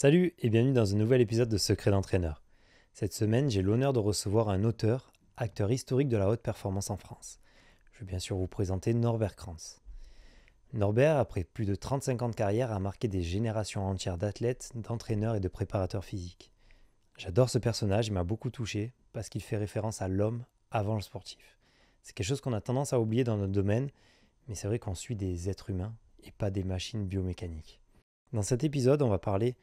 Salut et bienvenue dans un nouvel épisode de Secret d'entraîneur. Cette semaine, j'ai l'honneur de recevoir un auteur, acteur historique de la haute performance en France. Je vais bien sûr vous présenter Norbert Kranz. Norbert, après plus de 35 ans de carrière, a marqué des générations entières d'athlètes, d'entraîneurs et de préparateurs physiques. J'adore ce personnage, il m'a beaucoup touché parce qu'il fait référence à l'homme avant le sportif. C'est quelque chose qu'on a tendance à oublier dans notre domaine, mais c'est vrai qu'on suit des êtres humains et pas des machines biomécaniques. Dans cet épisode, on va parler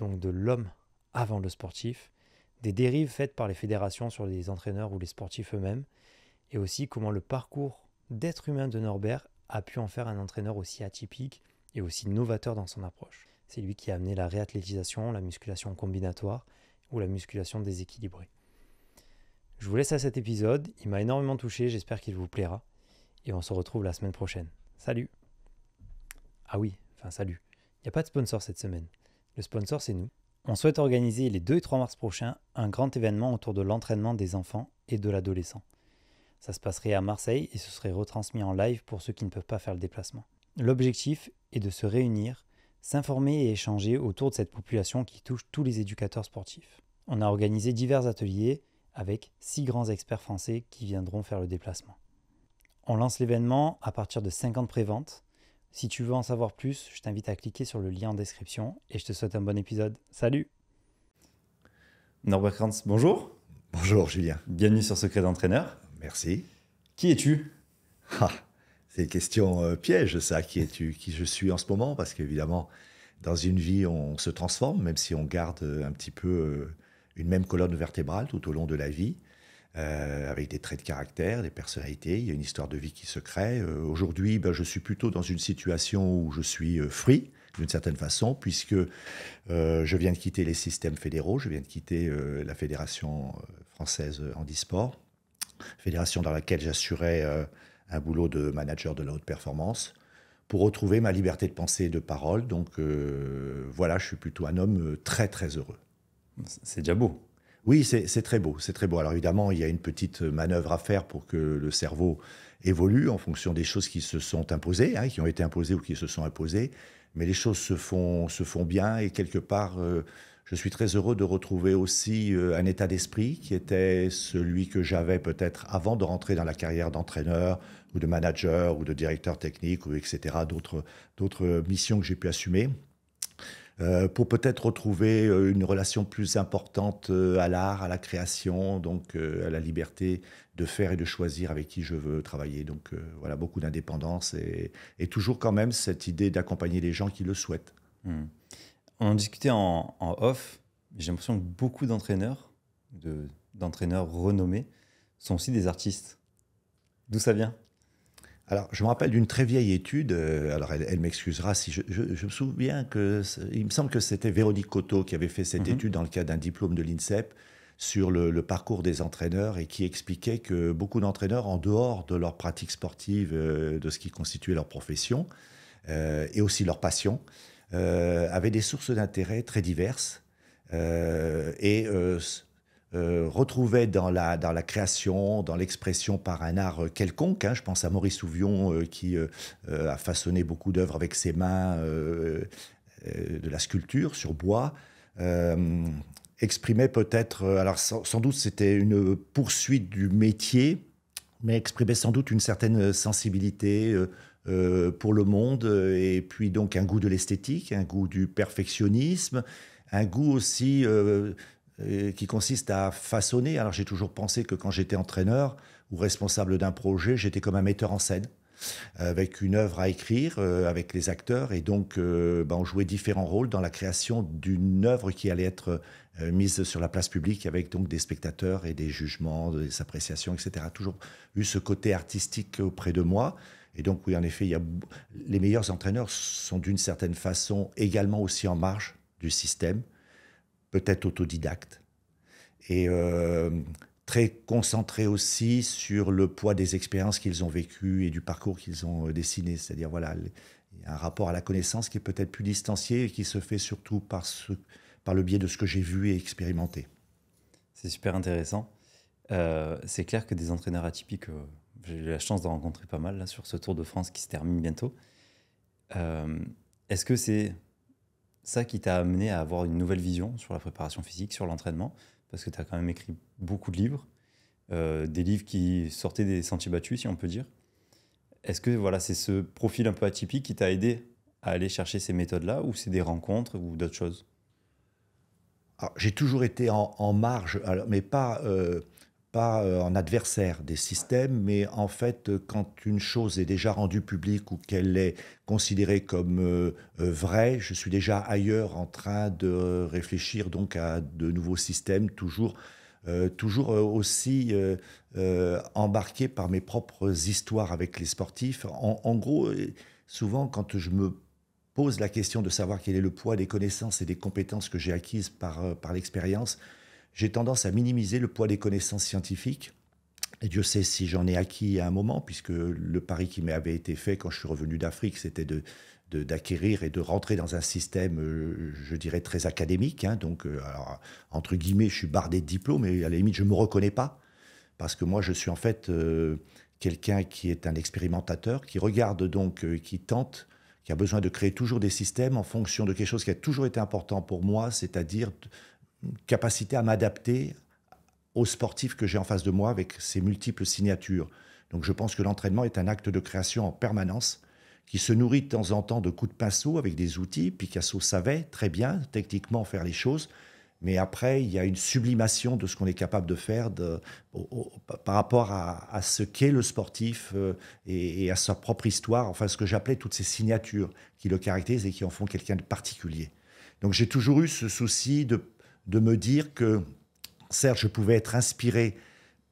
donc de l'homme avant le sportif, des dérives faites par les fédérations sur les entraîneurs ou les sportifs eux-mêmes, et aussi comment le parcours d'être humain de Norbert a pu en faire un entraîneur aussi atypique et aussi novateur dans son approche. C'est lui qui a amené la réathlétisation, la musculation combinatoire ou la musculation déséquilibrée. Je vous laisse à cet épisode, il m'a énormément touché, j'espère qu'il vous plaira, et on se retrouve la semaine prochaine. Salut Ah oui, enfin salut, il n'y a pas de sponsor cette semaine. Le sponsor, c'est nous. On souhaite organiser les 2 et 3 mars prochains un grand événement autour de l'entraînement des enfants et de l'adolescent. Ça se passerait à Marseille et ce serait retransmis en live pour ceux qui ne peuvent pas faire le déplacement. L'objectif est de se réunir, s'informer et échanger autour de cette population qui touche tous les éducateurs sportifs. On a organisé divers ateliers avec 6 grands experts français qui viendront faire le déplacement. On lance l'événement à partir de 50 préventes si tu veux en savoir plus, je t'invite à cliquer sur le lien en description et je te souhaite un bon épisode. Salut Norbert Kranz, bonjour. Bonjour Julien. Bienvenue sur Secret d'entraîneur. Merci. Qui es-tu ah, C'est une question euh, piège ça, qui es-tu Qui je suis en ce moment Parce qu'évidemment, dans une vie, on se transforme, même si on garde euh, un petit peu euh, une même colonne vertébrale tout au long de la vie. Euh, avec des traits de caractère, des personnalités. Il y a une histoire de vie qui se crée. Euh, aujourd'hui, ben, je suis plutôt dans une situation où je suis euh, free d'une certaine façon, puisque je viens de quitter les systèmes fédéraux, je viens de quitter la Fédération française en handisport, fédération dans laquelle j'assurais un boulot de manager de la haute performance, pour retrouver ma liberté de pensée et de parole. Donc voilà, je suis plutôt un homme très très heureux. C'est déjà beau. Oui, c'est très beau, c'est très beau. Alors évidemment, il y a une petite euh, manœuvre à faire pour que le cerveau évolue en fonction des choses qui se sont imposées, hein, qui ont été imposées ou qui se sont imposées. Mais les choses se font, se font bien et quelque part, euh, je suis très heureux de retrouver aussi euh, un état d'esprit qui était celui que j'avais peut-être avant de rentrer dans la carrière d'entraîneur ou de manager ou de directeur technique ou etc. D'autres missions que j'ai pu assumer. Euh, pour peut-être retrouver euh, une relation plus importante euh, à l'art, à la création, donc à la liberté de faire et de choisir avec qui je veux travailler. Donc voilà, beaucoup d'indépendance et, toujours quand même cette idée d'accompagner les gens qui le souhaitent. Hmm. On en discutait en off, j'ai l'impression que beaucoup d'entraîneurs, d'entraîneurs renommés, sont aussi des artistes. D'où ça vient alors, je me rappelle d'une très vieille étude, euh, alors elle, m'excusera si je, me souviens que, il me semble que c'était Véronique Coteau qui avait fait cette mhm. étude dans le cadre d'un diplôme de l'INSEP sur le, parcours des entraîneurs et qui expliquait que beaucoup d'entraîneurs, en dehors de leur pratique sportive, euh, de ce qui constituait leur profession euh, et aussi leur passion, avaient des sources d'intérêt très diverses et euh, retrouvait dans la, dans la création, dans l'expression par un art euh, quelconque. Hein. Je pense à Maurice Ouvion euh, qui a façonné beaucoup d'œuvres avec ses mains, de la sculpture sur bois. exprimait peut-être, alors sans, doute c'était une poursuite du métier, mais exprimait sans doute une certaine sensibilité pour le monde, et puis donc un goût de l'esthétique, un goût du perfectionnisme, un goût aussi euh, qui consiste à façonner. Alors j'ai toujours pensé que quand j'étais entraîneur ou responsable d'un projet, j'étais comme un metteur en scène euh, avec une œuvre à écrire, euh, avec les acteurs, et donc ben, on jouait différents rôles dans la création d'une œuvre qui allait être mise sur la place publique avec donc des spectateurs et des jugements, des appréciations, etc. Toujours eu ce côté artistique auprès de moi. Et donc oui, en effet, les meilleurs entraîneurs sont d'une certaine façon également aussi en marge du système peut-être autodidacte. Et euh, très concentré aussi sur le poids des expériences qu'ils ont vécues et du parcours qu'ils ont euh, dessiné. C'est-à-dire, voilà, un rapport à la connaissance qui est peut-être plus distancié et qui se fait surtout par, ce, par le biais de ce que j'ai vu et expérimenté. C'est super intéressant. Euh, c'est clair que des entraîneurs atypiques, j'ai eu la chance d'en rencontrer pas mal là, sur ce Tour de France qui se termine bientôt. Est-ce que c'est ça qui t'a amené à avoir une nouvelle vision sur la préparation physique, sur l'entraînement, parce que tu as quand même écrit beaucoup de livres, euh, des livres qui sortaient des sentiers battus, si on peut dire. Est-ce que voilà, c'est ce profil un peu atypique qui t'a aidé à aller chercher ces méthodes-là, ou c'est des rencontres ou d'autres choses J'ai toujours été en, marge, alors, mais pas. Euh, pas euh, en adversaire des systèmes, mais en fait, euh, quand une chose est déjà rendue publique ou qu'elle est considérée comme euh, vraie, je suis déjà ailleurs en train de réfléchir donc à de nouveaux systèmes, toujours, toujours aussi embarqué par mes propres histoires avec les sportifs. En, en gros, souvent, quand je me pose la question de savoir quel est le poids des connaissances et des compétences que j'ai acquises par, par l'expérience, j'ai tendance à minimiser le poids des connaissances scientifiques. Et Dieu sait si j'en ai acquis à un moment, puisque le pari qui m'avait été fait quand je suis revenu d'Afrique, c'était de d'acquérir et de rentrer dans un système, euh, je dirais, très académique. Hein. donc, euh, entre guillemets, je suis bardé de diplômes, mais à la limite, je ne me reconnais pas. Parce que moi, je suis en fait euh, quelqu'un qui est un expérimentateur, qui regarde donc, qui tente, qui a besoin de créer toujours des systèmes en fonction de quelque chose qui a toujours été important pour moi, c'est-à-dire capacité à m'adapter au sportif que j'ai en face de moi avec ses multiples signatures. Donc je pense que l'entraînement est un acte de création en permanence qui se nourrit de temps en temps de coups de pinceau avec des outils. Picasso savait très bien techniquement faire les choses, mais après, il y a une sublimation de ce qu'on est capable de faire par rapport à, ce qu'est le sportif euh, et, à sa propre histoire, enfin ce que j'appelais toutes ces signatures qui le caractérisent et qui en font quelqu'un de particulier. Donc j'ai toujours eu ce souci de de me dire que, certes, je pouvais être inspiré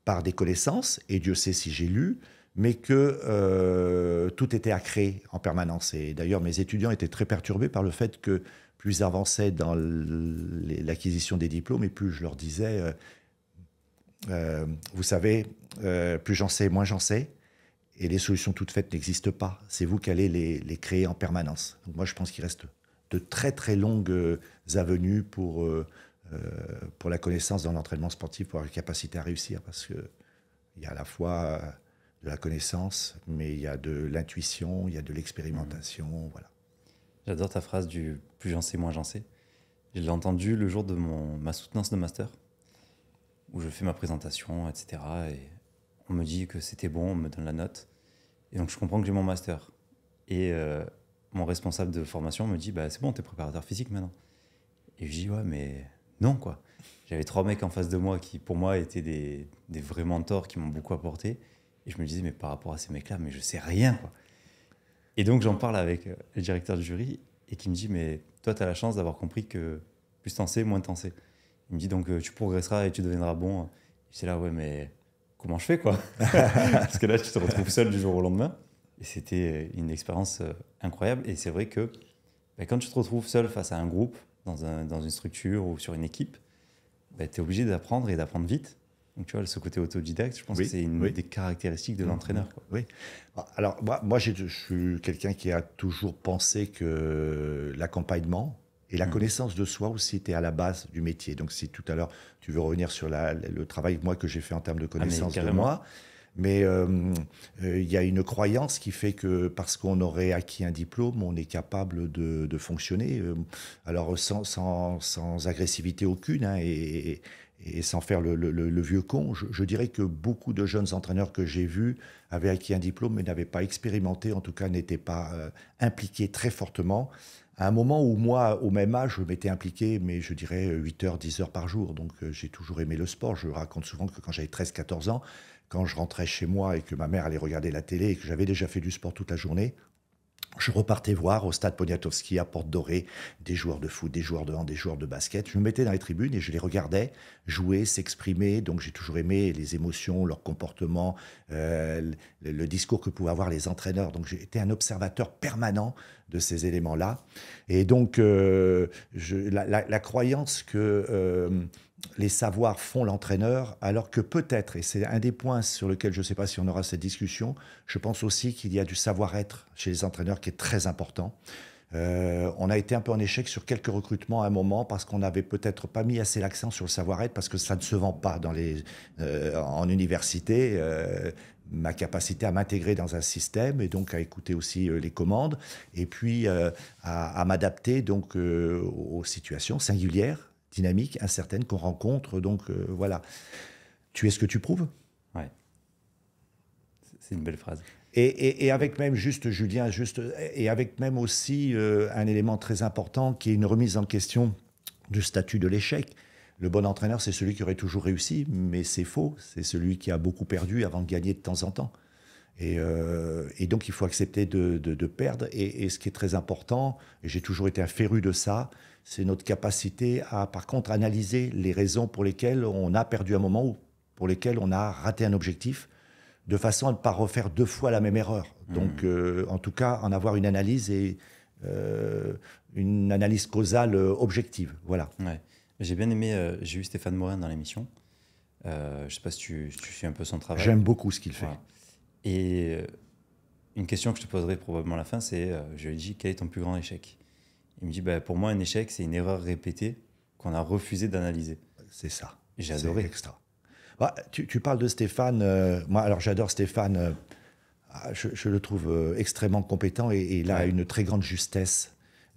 par des connaissances, et Dieu sait si j'ai lu, mais que euh, tout était à créer en permanence. Et d'ailleurs, mes étudiants étaient très perturbés par le fait que plus ils avançaient dans l'acquisition des diplômes, et plus je leur disais, euh, euh, vous savez, plus j'en sais, moins j'en sais, et les solutions toutes faites n'existent pas. C'est vous qui allez les, créer en permanence. moi, je pense qu'il reste de très très longues avenues pour euh, pour la connaissance dans l'entraînement sportif, pour la capacité à réussir, parce qu'il y a à la fois euh, de la connaissance, mais il y a de l'intuition, il y a de l'expérimentation, mhm. voilà. J'adore ta phrase du plus j'en sais, moins j'en sais. Je l'ai entendue le jour de mon, ma soutenance de master, où je fais ma présentation, etc. Et on me dit que c'était bon, on me donne la note. Et donc je comprends que j'ai mon master. Et euh, mon responsable de formation me dit, bah, c'est bon, t'es préparateur physique maintenant. Et je dis, ouais, mais non, quoi. J'avais trois mecs en face de moi qui, pour moi, étaient des, vrais mentors qui m'ont beaucoup apporté. Et je me disais, mais par rapport à ces mecs-là, mais je sais rien, quoi. Et donc, j'en parle avec euh, le directeur du jury et qui me dit, mais toi, tu as la chance d'avoir compris que plus t'en sais, moins t'en sais. Il me dit, donc, euh, tu progresseras et tu deviendras bon. C'est là, ouais, mais comment je fais, quoi Parce que là, tu te retrouves seul du jour au lendemain. Et c'était euh, une expérience incroyable. Et c'est vrai que ben, quand tu te retrouves seul face à un groupe, dans, une structure ou sur une équipe, bah, tu es obligé d'apprendre et d'apprendre vite. Donc, tu vois, ce côté autodidacte, je pense que c'est une des caractéristiques de mmh, l'entraîneur. Mmh. Oui. Bah, alors, moi, moi je suis quelqu'un qui a toujours pensé que l'accompagnement et la mmh. connaissance de soi aussi étaient à la base du métier. Donc, si tout à l'heure, tu veux revenir sur le travail moi, que j'ai fait en termes de ah, connaissance de moi, mais euh, euh, il y a une croyance qui fait que parce qu'on aurait acquis un diplôme, on est capable de, fonctionner. Euh, alors sans, agressivité aucune hein, et, sans faire le, vieux con, je, dirais que beaucoup de jeunes entraîneurs que j'ai vus avaient acquis un diplôme mais n'avaient pas expérimenté, en tout cas n'étaient pas impliqués très fortement à un moment où moi, au même âge, je m'étais impliqué, mais je dirais 8 heures, 10 heures par jour. Donc j'ai toujours aimé le sport. Je raconte souvent que quand j'avais 13-14 ans, quand je rentrais chez moi et que ma mère allait regarder la télé et que j'avais déjà fait du sport toute la journée, je repartais voir au stade Poniatowski à Porte Dorée des joueurs de foot, des joueurs de hand, des joueurs de basket. Je me mettais dans les tribunes et je les regardais jouer, s'exprimer. Donc j'ai toujours aimé les émotions, leur comportement, euh, le, discours que pouvaient avoir les entraîneurs. Donc j'étais un observateur permanent de ces éléments-là. Et donc euh, la, croyance que... Euh, les savoirs font l'entraîneur, alors que peut-être, et c'est un des points sur lequel je ne sais pas si on aura cette discussion, je pense aussi qu'il y a du savoir-être chez les entraîneurs qui est très important. Euh, on a été un peu en échec sur quelques recrutements à un moment parce qu'on n'avait peut-être pas mis assez l'accent sur le savoir-être parce que ça ne se vend pas dans les, euh, en université. Euh, ma capacité à m'intégrer dans un système et donc à écouter aussi les commandes et puis à, à m'adapter donc aux situations singulières dynamique incertaine qu'on rencontre. Donc euh, voilà, tu es ce que tu prouves. Ouais. C'est une belle phrase. Et, avec même juste Julien, juste et avec même aussi euh, un élément très important qui est une remise en question du statut de l'échec. Le bon entraîneur, c'est celui qui aurait toujours réussi, mais c'est faux. C'est celui qui a beaucoup perdu avant de gagner de temps en temps. Euh, et, donc, il faut accepter de, perdre. Et, ce qui est très important, et j'ai toujours été un féru de ça, c'est notre capacité à, par contre, analyser les raisons pour lesquelles on a perdu un moment ou pour lesquelles on a raté un objectif, de façon à ne pas refaire deux fois la même erreur. Mmh. Donc, euh, en tout cas, en avoir une analyse et euh, une analyse causale objective. Voilà. J'ai bien aimé, j'ai eu Stéphane Morin dans l'émission. je ne sais pas si tu, suis un peu son travail. J'aime beaucoup ce qu'il fait. Et euh, une question que je te poserai probablement à la fin, c'est euh, je lui dis quel est ton plus grand échec Il me dit bah, pour moi, un échec, c'est une erreur répétée qu'on a refusé d'analyser. C'est ça. J'ai adoré. Extra. Bah, tu, parles de Stéphane. Euh, moi, alors j'adore Stéphane. Ah, je, le trouve extrêmement compétent et, il a une très grande justesse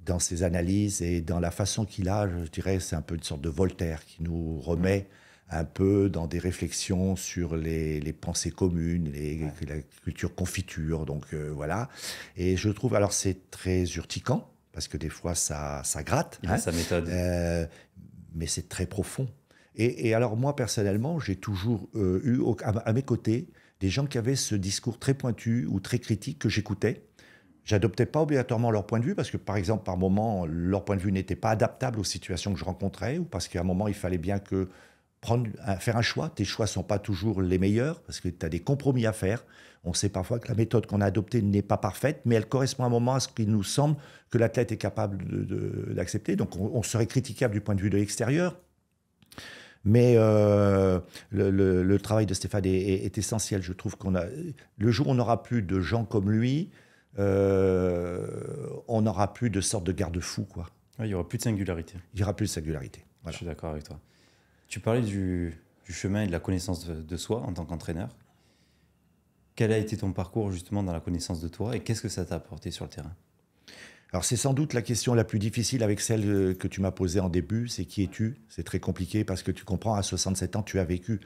dans ses analyses et dans la façon qu'il a. Je dirais, c'est un peu une sorte de Voltaire qui nous remet un peu dans des réflexions sur les, les pensées communes, les, la culture confiture, donc euh, voilà. Et je trouve, alors c'est très urticant, parce que des fois ça, ça gratte. sa hein. méthode. Euh, mais c'est très profond. Et, alors moi, personnellement, j'ai toujours euh, eu à, à, mes côtés des gens qui avaient ce discours très pointu ou très critique que j'écoutais. J'adoptais pas obligatoirement leur point de vue parce que, par exemple, par moment, leur point de vue n'était pas adaptable aux situations que je rencontrais ou parce qu'à un moment, il fallait bien que prendre, euh, faire un choix. Tes choix ne sont pas toujours les meilleurs parce que tu as des compromis à faire. On sait parfois que la méthode qu'on a adoptée n'est pas parfaite, mais elle correspond à un moment à ce qu'il nous semble que l'athlète est capable d'accepter. Donc on, serait critiquable du point de vue de l'extérieur. Mais euh, le, travail de Stéphane est, essentiel. Je trouve qu'on a le jour où on n'aura plus de gens comme lui, euh, on n'aura plus de sorte de garde-fou, quoi. il n'y aura plus de singularité. Il n'y aura plus de singularité. Je suis d'accord avec toi. Tu parlais du, chemin et de la connaissance de, soi en tant qu'entraîneur. Quel a été ton parcours justement dans la connaissance de toi et qu'est-ce que ça t'a apporté sur le terrain alors c'est sans doute la question la plus difficile avec celle euh, que tu m'as posée en début, c'est qui es-tu C'est très compliqué parce que tu comprends, à 67 ans, tu as vécu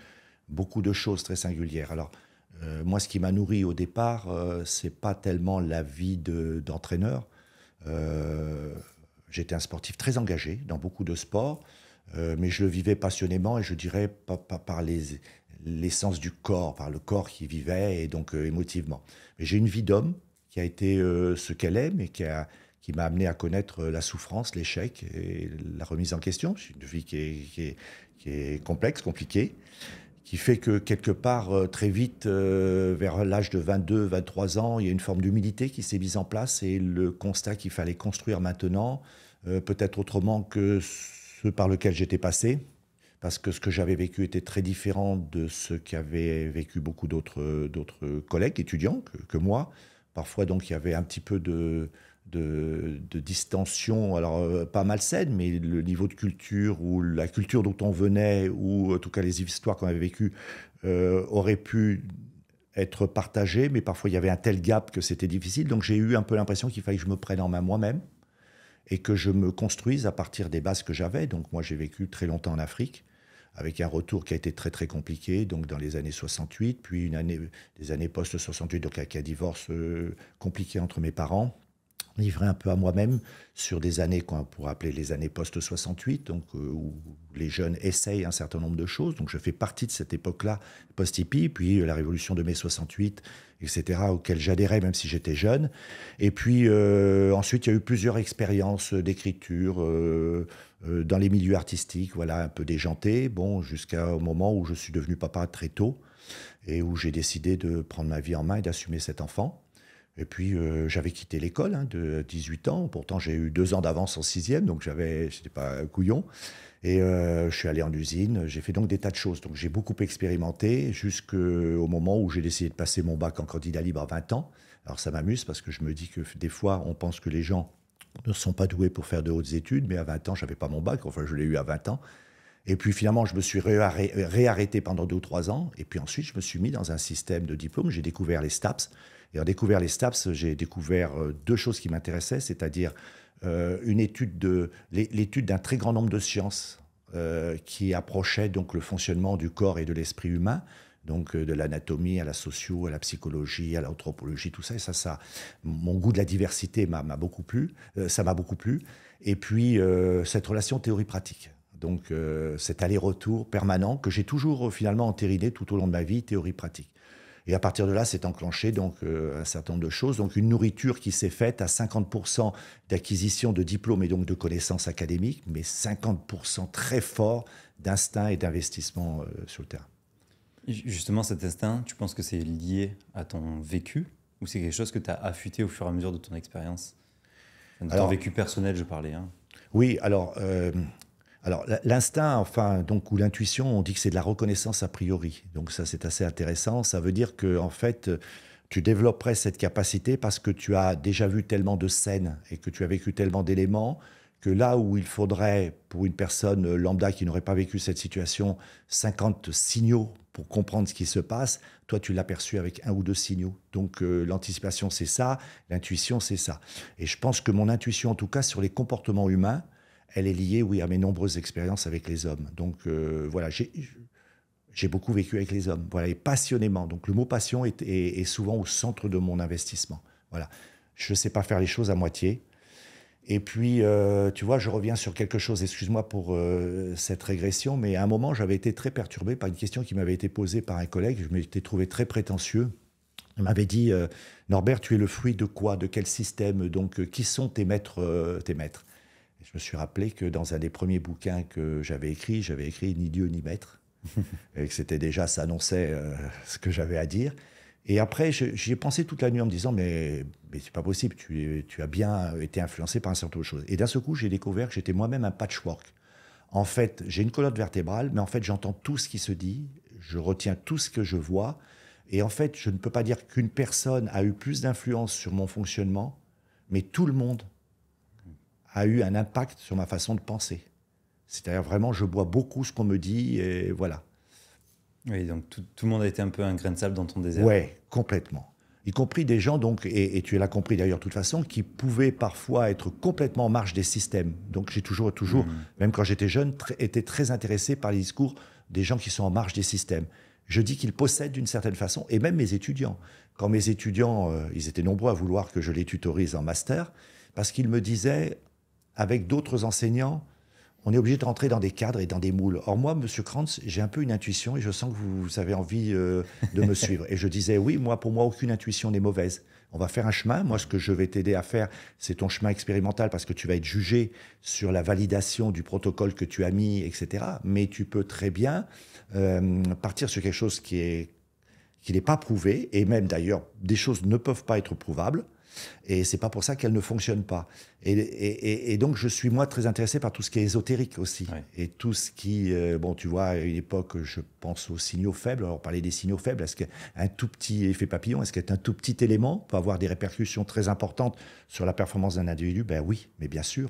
beaucoup de choses très singulières. Alors euh, moi, ce qui m'a nourri au départ, ce euh, c'est pas tellement la vie d'entraîneur. J'étais un sportif très engagé dans beaucoup de sports. Euh, mais je le vivais passionnément et je dirais pas, par l'essence du corps, par le corps qui vivait et donc euh, émotivement. j'ai une vie d'homme qui a été euh, ce qu'elle est, mais qui m'a amené à connaître la souffrance, l'échec et la remise en question. C'est une vie qui est, qui est, qui est complexe, compliquée, qui fait que quelque part, très vite, vers l'âge de 22, 23 ans, il y a une forme d'humilité qui s'est mise en place et le constat qu'il fallait construire maintenant, peut-être autrement que par lequel j'étais passé, parce que ce que j'avais vécu était très différent de ce qu'avaient vécu beaucoup d'autres collègues étudiants que, moi. Parfois, donc, il y avait un petit peu de, de, distension, alors euh, pas malsaine, mais le niveau de culture ou la culture dont on venait, ou en tout cas les histoires qu'on avait vécues, euh, auraient pu être partagées, mais parfois il y avait un tel gap que c'était difficile. Donc j'ai eu un peu l'impression qu'il fallait que je me prenne en main moi-même et que je me construise à partir des bases que j'avais. Donc moi, j'ai vécu très longtemps en Afrique, avec un retour qui a été très très compliqué, donc dans les années 68, puis une des années post-68, donc avec un divorce euh, compliqué entre mes parents livré un peu à moi-même sur des années qu'on pourrait appeler les années post-68, donc euh, où les jeunes essayent un certain nombre de choses. Donc je fais partie de cette époque-là, post-hippie, puis euh, la révolution de mai 68, etc., auxquelles j'adhérais même si j'étais jeune. Et puis euh, ensuite, il y a eu plusieurs expériences d'écriture dans les milieux artistiques, voilà, un peu déjanté, bon, jusqu'au moment où je suis devenu papa très tôt et où j'ai décidé de prendre ma vie en main et d'assumer cet enfant. Et puis, euh, j'avais quitté l'école hein, de 18 ans. Pourtant, j'ai eu deux ans d'avance en sixième, donc j'avais, n'étais pas couillon. Et euh, je suis allé en usine. J'ai fait donc des tas de choses. Donc, j'ai beaucoup expérimenté jusqu'au moment où j'ai décidé de passer mon bac en candidat libre à 20 ans. Alors, ça m'amuse parce que je me dis que des fois, on pense que les gens ne sont pas doués pour faire de hautes études, mais à 20 ans, je n'avais pas mon bac. Enfin, je l'ai eu à 20 ans. Et puis finalement, je me suis réarrêté pendant deux ou trois ans. Et puis ensuite, je me suis mis dans un système de diplôme. J'ai découvert les STAPS. Et découvert les STAPS, j'ai découvert euh, deux choses qui m'intéressaient, c'est-à-dire euh, une étude de l'étude d'un très grand nombre de sciences euh, qui approchaient donc le fonctionnement du corps et de l'esprit humain, donc de l'anatomie à la socio, à la psychologie, à l'anthropologie, tout ça. Et ça, ça, mon goût de la diversité m'a beaucoup plu. ça m'a beaucoup plu. Et puis cette relation théorie-pratique. Donc cet aller-retour permanent que j'ai toujours finalement entériné tout au long de ma vie, théorie-pratique. Et à partir de là, c'est enclenché donc euh, un certain nombre de choses. Donc une nourriture qui s'est faite à 50% d'acquisition de diplômes et donc de connaissances académiques, mais 50% très fort d'instinct et d'investissement euh, sur le terrain. Justement, cet instinct, tu penses que c'est lié à ton vécu ou c'est quelque chose que tu as affûté au fur et à mesure de ton expérience De ton vécu personnel, je parlais. Hein. Oui, alors euh, alors l'instinct, enfin donc ou l'intuition, on dit que c'est de la reconnaissance a priori. Donc ça c'est assez intéressant. Ça veut dire que fait tu développerais cette capacité parce que tu as déjà vu tellement de scènes et que tu as vécu tellement d'éléments que là où il faudrait pour une personne lambda qui n'aurait pas vécu cette situation 50 signaux pour comprendre ce qui se passe, toi tu l'as avec un ou deux signaux. Donc euh, l'anticipation c'est ça, l'intuition c'est ça. Et je pense que mon intuition en tout cas sur les comportements humains, elle est liée, oui, à mes nombreuses expériences avec les hommes. Donc euh, voilà, j'ai beaucoup vécu avec les hommes, voilà, et passionnément. Donc le mot passion est, souvent au centre de mon investissement. Voilà, je ne sais pas faire les choses à moitié. Et puis, euh, tu vois, je reviens sur quelque chose, excuse-moi pour euh, cette régression, mais à un moment, j'avais été très perturbé par une question qui m'avait été posée par un collègue, je m'étais trouvé très prétentieux. Il m'avait dit, Norbert, tu es le fruit de quoi De quel système Donc, qui sont tes maîtres, tes maîtres je me suis rappelé que dans un des premiers bouquins que j'avais écrit, j'avais écrit Ni Dieu ni Maître, et que c'était déjà, ça annonçait euh, ce que j'avais à dire. Et après, j'y ai pensé toute la nuit en me disant, mais, c'est pas possible, tu, tu, as bien été influencé par un certain nombre de choses. Et d'un seul coup, j'ai découvert que j'étais moi-même un patchwork. En fait, j'ai une colonne vertébrale, mais en fait, j'entends tout ce qui se dit, je retiens tout ce que je vois. Et en fait, je ne peux pas dire qu'une personne a eu plus d'influence sur mon fonctionnement, mais tout le monde a eu un impact sur ma façon de penser. C'est-à-dire vraiment, je bois beaucoup ce qu'on me dit et voilà. Oui, donc tout, le monde a été un peu un grain de sable dans ton désert. Oui, complètement. Y compris des gens, donc, et, tu l'as compris d'ailleurs de toute façon, qui pouvaient parfois être complètement en marge des systèmes. Donc j'ai toujours, toujours, mmh. même quand j'étais jeune, été très intéressé par les discours des gens qui sont en marge des systèmes. Je dis qu'ils possèdent d'une certaine façon, et même mes étudiants. Quand mes étudiants, euh, ils étaient nombreux à vouloir que je les tutorise en master, parce qu'ils me disaient, avec d'autres enseignants, on est obligé de rentrer dans des cadres et dans des moules. Or, moi, Monsieur Krantz, j'ai un peu une intuition et je sens que vous avez envie euh, de me suivre. Et je disais, oui, moi, pour moi, aucune intuition n'est mauvaise. On va faire un chemin. Moi, ce que je vais t'aider à faire, c'est ton chemin expérimental parce que tu vas être jugé sur la validation du protocole que tu as mis, etc. Mais tu peux très bien euh, partir sur quelque chose qui est qui n'est pas prouvé, et même d'ailleurs, des choses ne peuvent pas être prouvables. Et c'est pas pour ça qu'elle ne fonctionne pas. Et, donc, je suis moi très intéressé par tout ce qui est ésotérique aussi. Et tout ce qui, euh, bon, tu vois, à une époque, je pense aux signaux faibles. Alors, on parlait des signaux faibles. Est-ce qu'un tout petit effet papillon, est-ce qu'un tout petit élément peut avoir des répercussions très importantes sur la performance d'un individu Ben oui, mais bien sûr,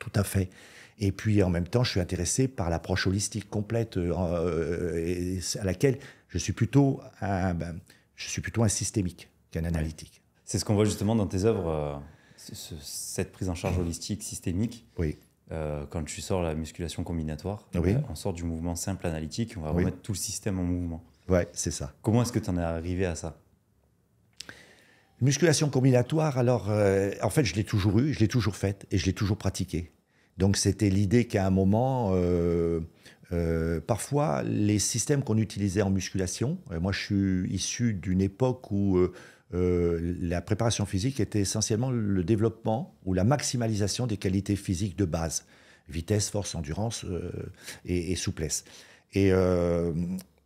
tout à fait. Et puis en même temps, je suis intéressé par l'approche holistique complète euh, euh, à laquelle je suis plutôt ben, je suis plutôt un systémique qu'un analytique. C'est ce qu'on voit justement dans tes œuvres, euh, cette prise en charge holistique, systémique. Oui. Euh, quand tu sors la musculation combinatoire, ah on sort du mouvement simple analytique, on va remettre tout le système en mouvement. Oui, c'est ça. Comment est-ce que tu en es arrivé à ça Musculation combinatoire, alors euh, en fait je l'ai toujours eu, je l'ai toujours faite et je l'ai toujours pratiquée. Donc c'était l'idée qu'à un moment, parfois les systèmes qu'on utilisait en musculation, moi je suis issu d'une époque où euh, la préparation physique était essentiellement le développement ou la maximalisation des qualités physiques de base, vitesse, force, endurance euh, et, souplesse. Et, euh,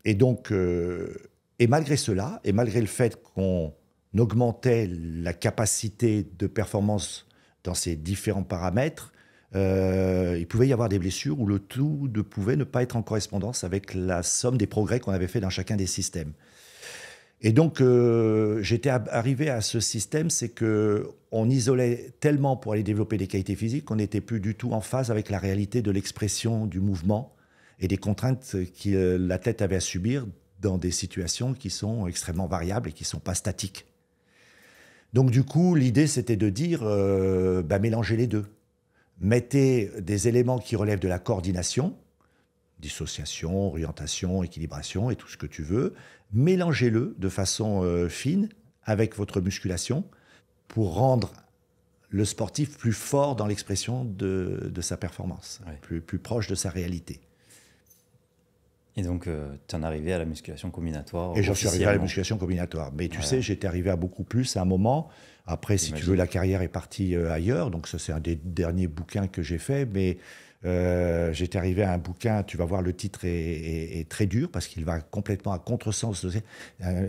donc, et malgré cela, et malgré le fait qu'on augmentait la capacité de performance dans ces différents paramètres, il pouvait y avoir des blessures où le tout ne pouvait ne pas être en correspondance avec la somme des progrès qu'on avait fait dans chacun des systèmes. Et donc, euh, j'étais arrivé à ce système, c'est que on isolait tellement pour aller développer des qualités physiques qu'on n'était plus du tout en phase avec la réalité de l'expression du mouvement et des contraintes que euh, la tête avait à subir dans des situations qui sont extrêmement variables et qui ne sont pas statiques. Donc, du coup, l'idée, c'était de dire, euh, bah, mélangez les deux. Mettez des éléments qui relèvent de la coordination, dissociation, orientation, équilibration et tout ce que tu veux, mélangez-le de façon euh, fine avec votre musculation pour rendre le sportif plus fort dans l'expression de, de, sa performance, plus, plus, proche de sa réalité. Et donc, euh, tu en es arrivé à la musculation combinatoire Et j'en suis arrivé à la musculation combinatoire. Mais tu sais, j'étais arrivé à beaucoup plus à un moment. Après, si tu veux, la carrière est partie euh, ailleurs. Donc, ça, c'est un des derniers bouquins que j'ai fait. Mais euh, j'étais arrivé à un bouquin, tu vas voir, le titre est, très dur parce qu'il va complètement à contresens, un,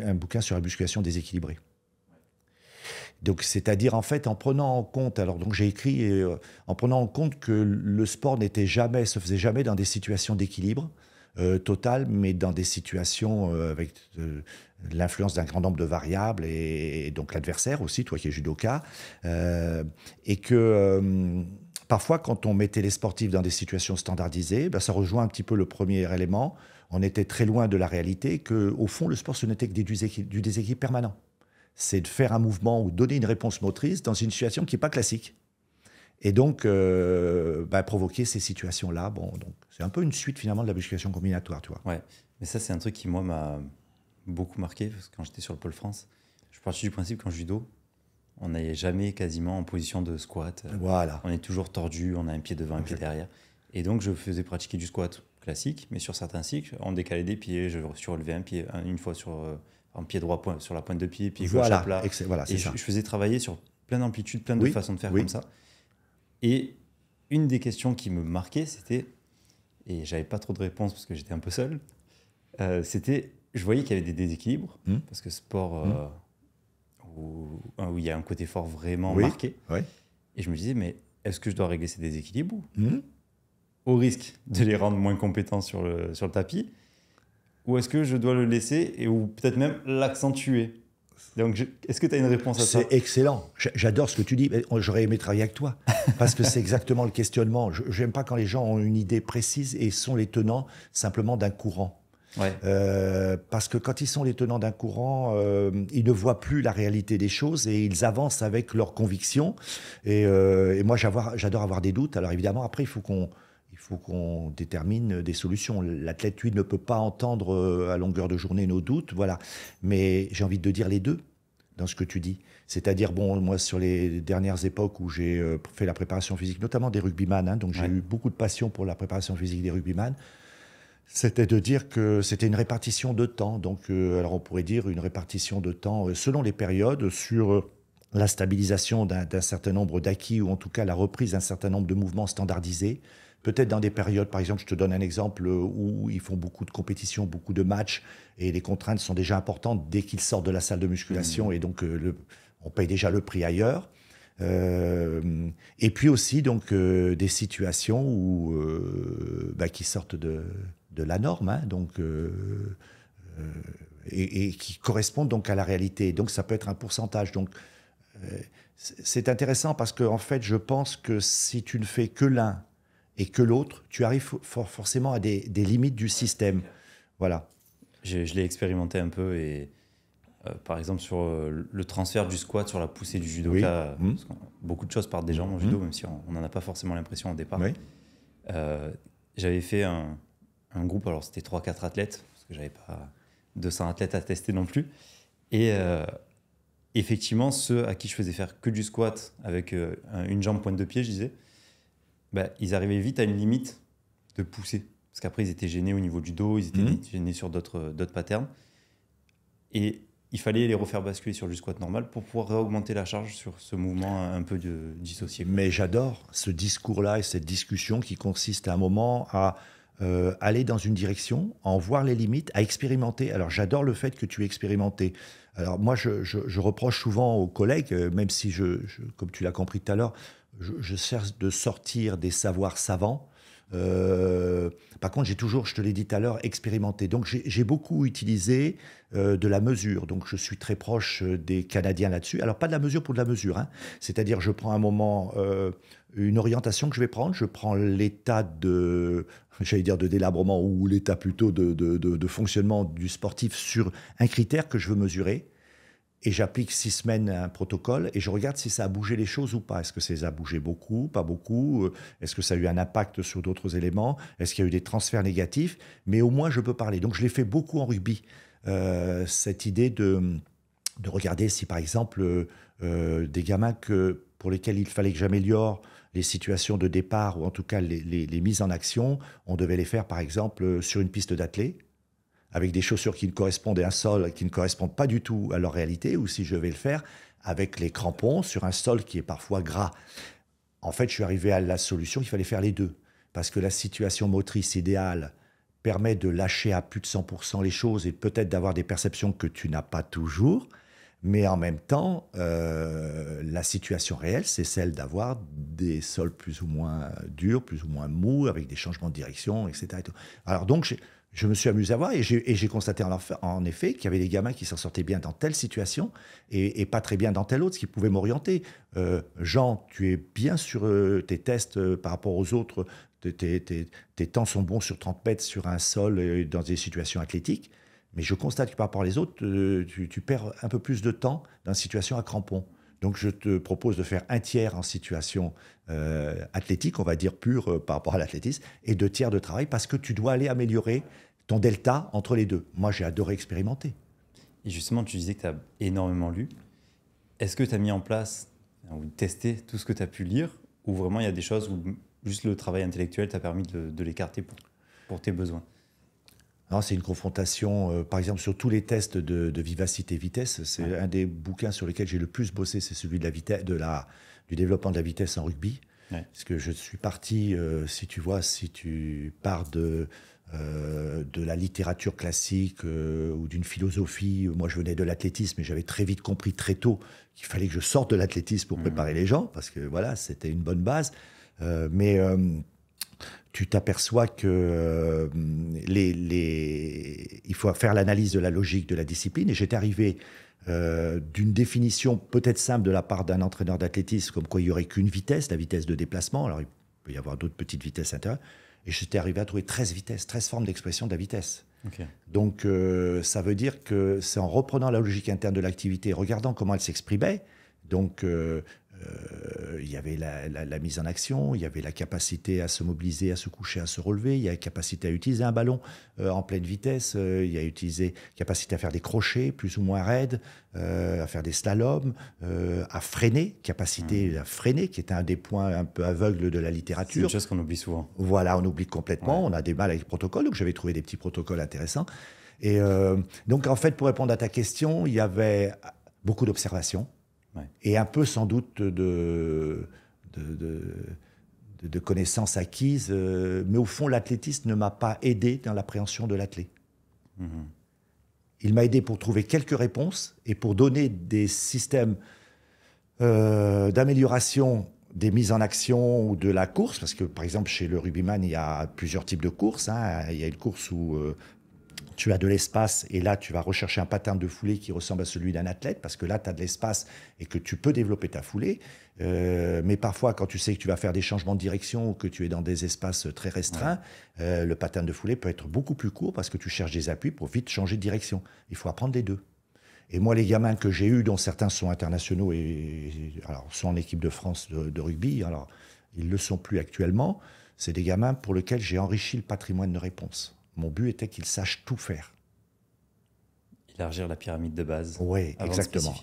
un bouquin sur la musculation déséquilibrée. Donc, c'est-à-dire en fait en prenant en compte, alors donc j'ai écrit euh, en prenant en compte que le sport n'était jamais, se faisait jamais dans des situations d'équilibre euh, total, mais dans des situations avec l'influence d'un grand nombre de variables et, et donc l'adversaire aussi, toi qui es judoka, et que Parfois, quand on mettait les sportifs dans des situations standardisées, ben, ça rejoint un petit peu le premier élément. On était très loin de la réalité que, au fond, le sport, ce n'était que du déséquilibre, permanent. C'est de faire un mouvement ou donner une réponse motrice dans une situation qui n'est pas classique. Et donc, euh, ben, provoquer ces situations-là, bon, donc c'est un peu une suite finalement de la musculation combinatoire, tu vois. Ouais, mais ça c'est un truc qui moi m'a beaucoup marqué quand j'étais sur le pôle France, je partais du principe qu'en judo, on n'allait jamais quasiment en position de squat. Voilà. On est toujours tordu, on a un pied devant, un pied derrière. Et donc, je faisais pratiquer du squat classique, mais sur certains cycles, on décalait des pieds, je surlevais un pied, une fois sur un euh, pied droit sur la pointe de pied, puis voilà, voilà, et je, je, faisais travailler sur plein d'amplitudes, plein de façons de faire comme ça. Et une des questions qui me marquait, c'était, et j'avais pas trop de réponses parce que j'étais un peu seul, euh, c'était, je voyais qu'il y avait des déséquilibres, hmm. parce que sport hmm. euh, où, il y a un côté fort vraiment marqué. Et je me disais, mais est-ce que je dois régler ces déséquilibres mhm. au risque de les rendre moins compétents sur le, sur le tapis Ou est-ce que je dois le laisser et, ou peut-être même l'accentuer donc, est-ce que tu as une réponse à ça C'est excellent. J'adore ce que tu dis. J'aurais aimé travailler avec toi. Parce que c'est exactement le questionnement. J'aime pas quand les gens ont une idée précise et sont les tenants simplement d'un courant. Ouais. Euh, parce que quand ils sont les tenants d'un courant, euh, ils ne voient plus la réalité des choses et ils avancent avec leurs convictions. Et, euh, moi, j'adore avoir des doutes. Alors évidemment, après, il faut qu'on qu'on détermine des solutions. L'athlète, lui, ne peut pas entendre à longueur de journée nos doutes, voilà. Mais j'ai envie de dire les deux dans ce que tu dis. C'est-à-dire, bon, moi, sur les dernières époques où j'ai fait la préparation physique, notamment des rugbyman, hein, donc j'ai eu beaucoup de passion pour la préparation physique des rugbyman, c'était de dire que c'était une répartition de temps. Donc, euh, alors on pourrait dire une répartition de temps euh, selon les périodes sur euh, la stabilisation d'un certain nombre d'acquis ou en tout cas la reprise d'un certain nombre de mouvements standardisés. Peut-être dans des périodes, par exemple, je te donne un exemple où ils font beaucoup de compétitions, beaucoup de matchs et les contraintes sont déjà importantes dès qu'ils sortent de la salle de musculation mmh. et donc le, on paye déjà le prix ailleurs. Euh, et puis aussi donc des situations où, bah, qui sortent de, de la norme, hein, donc, euh, euh, et, qui correspondent donc à la réalité. Donc ça peut être un pourcentage. Donc euh, c'est intéressant parce que en fait, je pense que si tu ne fais que l'un et que l'autre, tu arrives forcément à des, limites du système. Voilà. Je, l'ai expérimenté un peu et par exemple sur le transfert du squat sur la poussée du judo mmh. Beaucoup de choses partent jambes en mmh. judo, même si on n'en a pas forcément l'impression au départ. J'avais fait un, un groupe, alors c'était 3-4 athlètes, parce que j'avais pas 200 athlètes à tester non plus. Et euh, effectivement, ceux à qui je faisais faire que du squat avec euh, une jambe pointe de pied, je disais, bah, ils arrivaient vite à une limite de pousser. Parce qu'après, ils étaient gênés au niveau du dos, ils étaient mhm. gênés sur euh, d'autres patterns. Et il fallait les refaire basculer sur du squat normal pour pouvoir augmenter la charge sur ce mouvement un peu de, dissocié. Mais j'adore ce discours-là et cette discussion qui consiste à un moment à euh, aller dans une direction, en voir les limites, à expérimenter. Alors j'adore le fait que tu aies expérimenté. Alors moi, je, reproche souvent aux collègues, euh, même si, je, comme tu l'as compris tout à l'heure, je, cherche de sortir des savoirs savants. Euh, par contre, j'ai toujours, je te l'ai dit tout à l'heure, expérimenté. Donc j'ai beaucoup utilisé de la mesure. Donc je suis très proche des Canadiens là-dessus. Alors pas de la mesure pour de la mesure. Hein. C'est-à-dire je prends un moment, une orientation que je vais prendre. Je prends l'état de j'allais dire de délabrement, ou l'état plutôt de, de, de, fonctionnement du sportif sur un critère que je veux mesurer. Et j'applique six semaines un protocole et je regarde si ça a bougé les choses ou pas. Est-ce que ça a bougé beaucoup, pas beaucoup euh, Est-ce que ça a eu un impact sur d'autres éléments Est-ce qu'il y a eu des transferts négatifs Mais au moins, je peux parler. Donc, je l'ai fait beaucoup en rugby, euh, cette idée de, de regarder si, par exemple, euh, des gamins que pour lesquels il fallait que j'améliore les situations de départ ou en tout cas les, mises en action, on devait les faire par exemple euh, sur une piste d'athlée avec des chaussures qui ne correspondent à un sol qui ne correspondent pas du tout à leur réalité ou si je vais le faire avec les crampons sur un sol qui est parfois gras. En fait, je suis arrivé à la solution qu'il fallait faire les deux parce que la situation motrice idéale permet de lâcher à plus de 100% les choses et peut-être d'avoir des perceptions que tu n'as pas toujours. Mais en même temps, euh, la situation réelle, c'est celle d'avoir des sols plus ou moins euh, durs, plus ou moins mous, avec des changements de direction, etc. Alors donc, je me suis amusé à voir et j'ai constaté en, effet qu'il y avait des gamins qui s'en sortaient bien dans telle situation et, pas très bien dans telle autre, ce qui pouvait m'orienter. Euh, Jean, tu es bien sur tes tests par rapport aux autres, tes, tes, temps sont bons sur 30 sur un sol dans des situations athlétiques. Mais je constate que par rapport aux autres, euh, tu, perds un peu plus de temps dans une situation à crampons. Donc je te propose de faire un tiers en situation euh, athlétique, on va dire pure euh, par rapport à l'athlétisme, et deux tiers de travail parce que tu dois aller améliorer ton delta entre les deux. Moi, j'ai adoré expérimenter. Et justement, tu disais que tu as énormément lu. Est-ce que tu as mis en place ou testé tout ce que tu as pu lire ou vraiment il y a des choses où juste le travail intellectuel t'a permis de, de l'écarter pour tes besoins c'est une confrontation, euh, par exemple, sur tous les tests de, vivacité-vitesse. C'est un des bouquins sur lesquels j'ai le plus bossé, c'est celui de la vitesse, de la, du développement de la vitesse en rugby. Parce que je suis parti, euh, si tu vois, si tu pars de, euh, de la littérature classique ou d'une philosophie, moi je venais de l'athlétisme et j'avais très vite compris très tôt qu'il fallait que je sorte de l'athlétisme pour mmh. préparer les gens, parce que voilà, c'était une bonne base. mais tu t'aperçois que euh, les, les, il faut faire l'analyse de la logique de la discipline. Et j'étais arrivé euh, d'une définition peut-être simple de la part d'un entraîneur d'athlétisme, comme quoi il n'y aurait qu'une vitesse, la vitesse de déplacement. Alors il peut y avoir d'autres petites vitesses intérieures. Et j'étais arrivé à trouver 13 vitesses, 13 formes d'expression de la vitesse. Donc euh, ça veut dire que c'est en reprenant la logique interne de l'activité, regardant comment elle s'exprimait, donc euh, il y avait la, mise en action, il y avait la capacité à se mobiliser, à se coucher, à se relever, il y avait la capacité à utiliser un ballon euh, en pleine vitesse, euh, il y a utilisé capacité à faire des crochets plus ou moins raides, à faire des slaloms, à freiner, capacité hmm. à freiner, qui est un des points un peu aveugles de la littérature. C'est une chose qu'on oublie souvent. Voilà, on oublie complètement, on a des mal avec les protocoles, donc j'avais trouvé des petits protocoles intéressants. Et donc en fait, pour répondre à ta question, il y avait beaucoup d'observations. Et un peu sans doute de, connaissances acquises. Euh, mais au fond, l'athlétisme ne m'a pas aidé dans l'appréhension de l'athlète. Mhm. Il m'a aidé pour trouver quelques réponses et pour donner des systèmes euh, d'amélioration des mises en action ou de la course, parce que par exemple chez le rugbyman, il y a plusieurs types de courses. Hein. Il y a une course où euh, tu as de l'espace et là, tu vas rechercher un patin de foulée qui ressemble à celui d'un athlète parce que là, tu as de l'espace et que tu peux développer ta foulée. Euh, mais parfois, quand tu sais que tu vas faire des changements de direction ou que tu es dans des espaces très restreints, euh, le patin de foulée peut être beaucoup plus court parce que tu cherches des appuis pour vite changer de direction. Il faut apprendre les deux. Et moi, les gamins que j'ai eus, dont certains sont internationaux et, alors, sont en équipe de France de, de rugby, alors ils ne le sont plus actuellement, c'est des gamins pour lesquels j'ai enrichi le patrimoine de réponse. Mon but était qu'ils sache tout faire. Élargir la pyramide de base. Oui, exactement.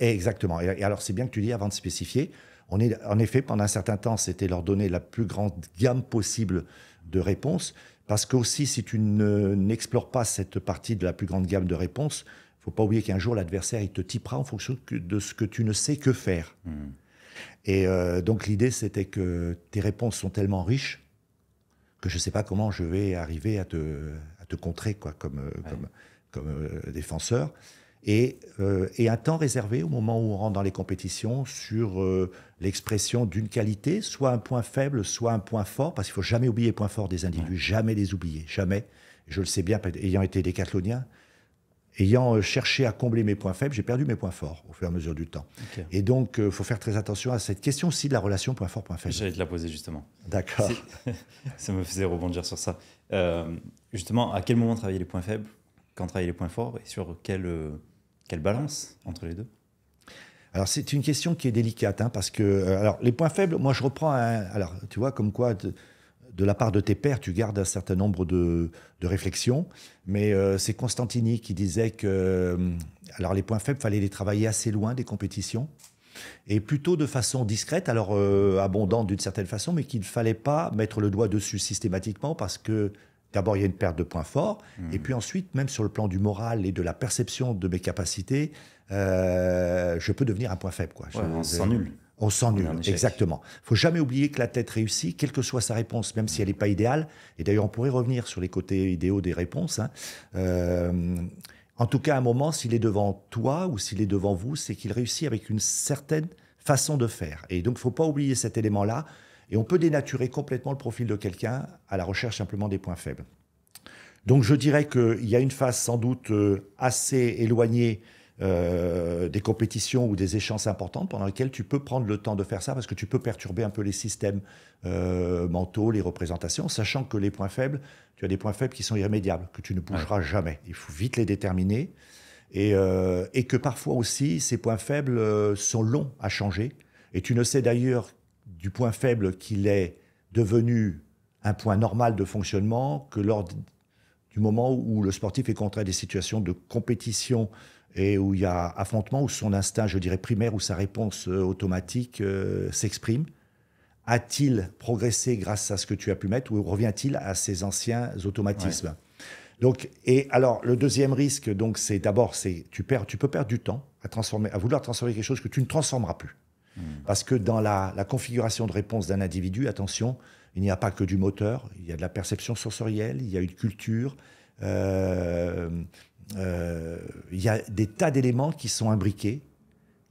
exactement. Et, alors, c'est bien que tu dis avant de spécifier. On est, en effet, pendant un certain temps, c'était leur donner la plus grande gamme possible de réponses. Parce qu'aussi, si tu n'explores pas cette partie de la plus grande gamme de réponses, faut pas oublier qu'un jour, l'adversaire, il te typera en fonction de ce que tu ne sais que faire. Hmm. Et euh, donc, l'idée, c'était que tes réponses sont tellement riches que je ne sais pas comment je vais arriver à te, contrer quoi, comme, euh, euh, défenseur. Euh, et, un temps réservé au moment où on rentre dans les compétitions sur l'expression d'une qualité, soit un point faible, soit un point fort, parce qu'il faut jamais oublier les points forts des individus, jamais les oublier, jamais. Je le sais bien, ayant été des décathlonien, ayant euh, cherché à combler mes points faibles, j'ai perdu mes points forts au fur et à mesure du temps. Et donc, il euh, faut faire très attention à cette question aussi de la relation point fort, point faible. J'allais te la poser justement. D'accord. ça me faisait rebondir sur ça. Euh, justement, à quel moment travailler les points faibles, quand travailler les points forts et sur quelle, quelle balance entre les deux alors c'est une question qui est délicate hein, parce que alors les points faibles, moi je reprends alors tu vois comme quoi de la part de tes pères, tu gardes un certain nombre de, réflexions, mais euh, c'est Constantini qui disait que euh, alors les points faibles, fallait les travailler assez loin des compétitions, et plutôt de façon discrète, alors euh, abondante d'une certaine façon, mais qu'il ne fallait pas mettre le doigt dessus systématiquement parce que d'abord il y a une perte de points forts, et mmh. puis ensuite, même sur le plan du moral et de la perception de mes capacités, je peux devenir un point faible. Quoi. nul. On s'ennuie, exactement. Il faut jamais oublier que la tête réussit, quelle que soit sa réponse, même si elle n'est pas idéale. Et d'ailleurs, on pourrait revenir sur les côtés idéaux des réponses. Hein. Euh, en tout cas, à un moment, s'il est devant toi ou s'il est devant vous, c'est qu'il réussit avec une certaine façon de faire. Et donc, il ne faut pas oublier cet élément-là. Et on peut dénaturer complètement le profil de quelqu'un à la recherche simplement des points faibles. Donc, je dirais qu'il y a une phase sans doute euh, assez éloignée euh, des compétitions ou des échéances importantes pendant lesquelles tu peux prendre le temps de faire ça parce que tu peux perturber un peu les systèmes euh, mentaux, les représentations, sachant que les points faibles, tu as des points faibles qui sont irrémédiables, que tu ne bougeras jamais. Il faut vite les déterminer. Et, euh, et, que parfois aussi, ces points faibles sont longs à changer. Et tu ne sais d'ailleurs du point faible qu'il est devenu un point normal de fonctionnement que lors du moment où le sportif est contraint à des situations de compétition et où il y a affrontement, où son instinct, je dirais, primaire, où sa réponse euh, automatique euh, s'exprime. A-t-il progressé grâce à ce que tu as pu mettre ou revient-il à ses anciens automatismes Donc, et alors, le deuxième risque, donc, c'est d'abord, c'est tu perds, tu peux perdre du temps à transformer, à vouloir transformer quelque chose que tu ne transformeras plus, hmm. parce que dans la, configuration de réponse d'un individu, attention, il n'y a pas que du moteur, il y a de la perception sensorielle, il y a une culture, euh, euh, il y a des tas d'éléments qui sont imbriqués,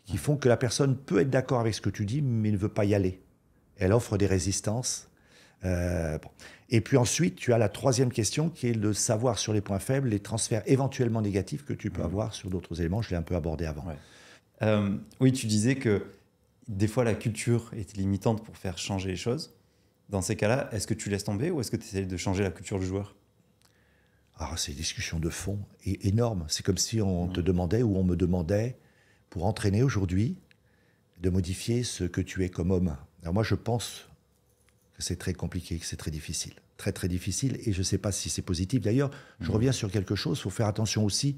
qui font que la personne peut être d'accord avec ce que tu dis, mais ne veut pas y aller. Elle offre des résistances. Euh, Et puis ensuite, tu as la troisième question qui est de savoir sur les points faibles les transferts éventuellement négatifs que tu peux mmh. avoir sur d'autres éléments. Je l'ai un peu abordé avant. Euh, oui, tu disais que des fois la culture est limitante pour faire changer les choses. Dans ces cas-là, est-ce que tu laisses tomber ou est-ce que tu essaies de changer la culture du joueur ah, c'est ces discussions de fond et énorme. C'est comme si on te demandait ou on me demandait pour entraîner aujourd'hui de modifier ce que tu es comme homme. Alors moi, je pense que c'est très compliqué, que c'est très difficile, très très difficile. Et je ne sais pas si c'est positif. D'ailleurs, je reviens sur quelque chose. Il faut faire attention aussi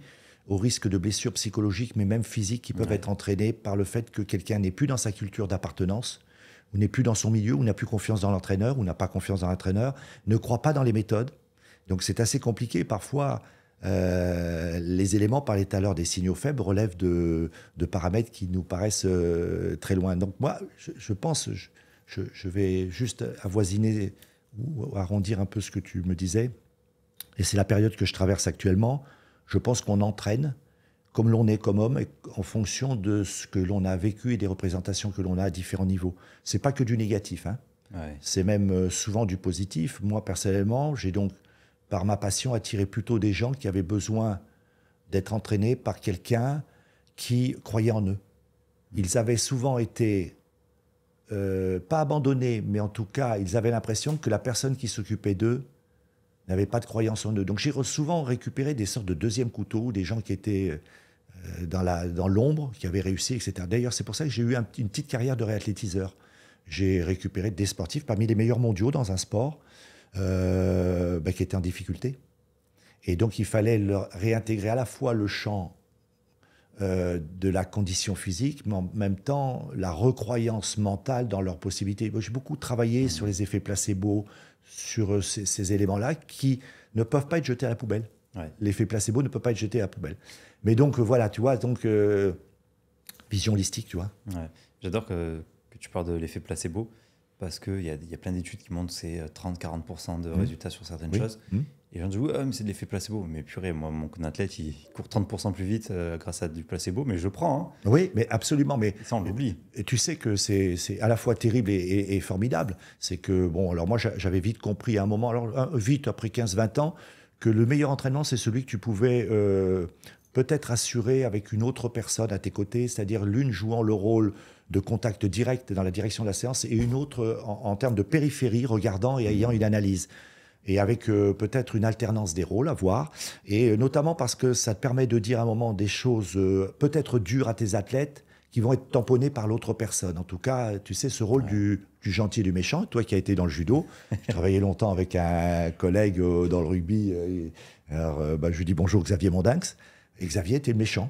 aux risques de blessures psychologiques, mais même physiques, qui peuvent être entraînés par le fait que quelqu'un n'est plus dans sa culture d'appartenance, ou n'est plus dans son milieu, ou n'a plus confiance dans l'entraîneur, ou n'a pas confiance dans l'entraîneur, ne croit pas dans les méthodes, donc c'est assez compliqué. Parfois, euh, les éléments parlait tout à l'heure des signaux faibles relèvent de, de paramètres qui nous paraissent euh, très loin. Donc moi, je, pense, je, je, vais juste avoisiner ou arrondir un peu ce que tu me disais. Et c'est la période que je traverse actuellement. Je pense qu'on entraîne comme l'on est comme homme, en fonction de ce que l'on a vécu et des représentations que l'on a à différents niveaux. C'est pas que du négatif, hein. c'est même euh, souvent du positif. Moi personnellement, j'ai donc par ma passion, attirer plutôt des gens qui avaient besoin d'être entraînés par quelqu'un qui croyait en eux. Ils avaient souvent été, euh, pas abandonnés, mais en tout cas, ils avaient l'impression que la personne qui s'occupait d'eux n'avait pas de croyance en eux. Donc j'ai souvent récupéré des sortes de deuxième couteau, des gens qui étaient euh, dans, la, dans l'ombre, qui avaient réussi, etc. D'ailleurs, c'est pour ça que j'ai eu une petite carrière de réathlétiseur. J'ai récupéré des sportifs parmi les meilleurs mondiaux dans un sport euh, bah, qui étaient en difficulté. Et donc il fallait leur réintégrer à la fois le champ euh, de la condition physique, mais en même temps la recroyance mentale dans leurs possibilités. J'ai beaucoup travaillé mmh. sur les effets placebo, sur euh, ces, éléments-là qui ne peuvent pas être jetés à la poubelle. L'effet placebo ne peut pas être jeté à la poubelle. Mais donc voilà, tu vois, donc vision listique, tu vois. J'adore que, que, tu parles de l'effet placebo parce qu'il y a, y a plein d'études qui montrent ces 30-40% euh, de mmh. résultats sur certaines choses. Mmh. Et je gens disent, oui, mais c'est de l'effet placebo. Mais purée, moi, mon athlète, il court 30% plus vite euh, grâce à du placebo, mais je prends. Hein. Oui, mais absolument. Mais ça, on l'oublie. Et tu sais que c'est à la fois terrible et, formidable. C'est que, bon, alors moi, j'avais vite compris à un moment, alors vite, après 15-20 ans, que le meilleur entraînement, c'est celui que tu pouvais euh, peut-être assurer avec une autre personne à tes côtés, c'est-à-dire l'une jouant le rôle de contact direct dans la direction de la séance et une autre en, termes de périphérie, regardant et ayant une analyse et avec euh, peut-être une alternance des rôles à voir, et euh, notamment parce que ça te permet de dire à un moment des choses euh, peut-être dures à tes athlètes qui vont être tamponnées par l'autre personne. En tout cas, tu sais, ce rôle du, gentil et du méchant, toi qui as été dans le judo, tu travaillé longtemps avec un collègue dans le rugby, alors, bah, je lui dis bonjour Xavier Mondinx. et Xavier, était le méchant.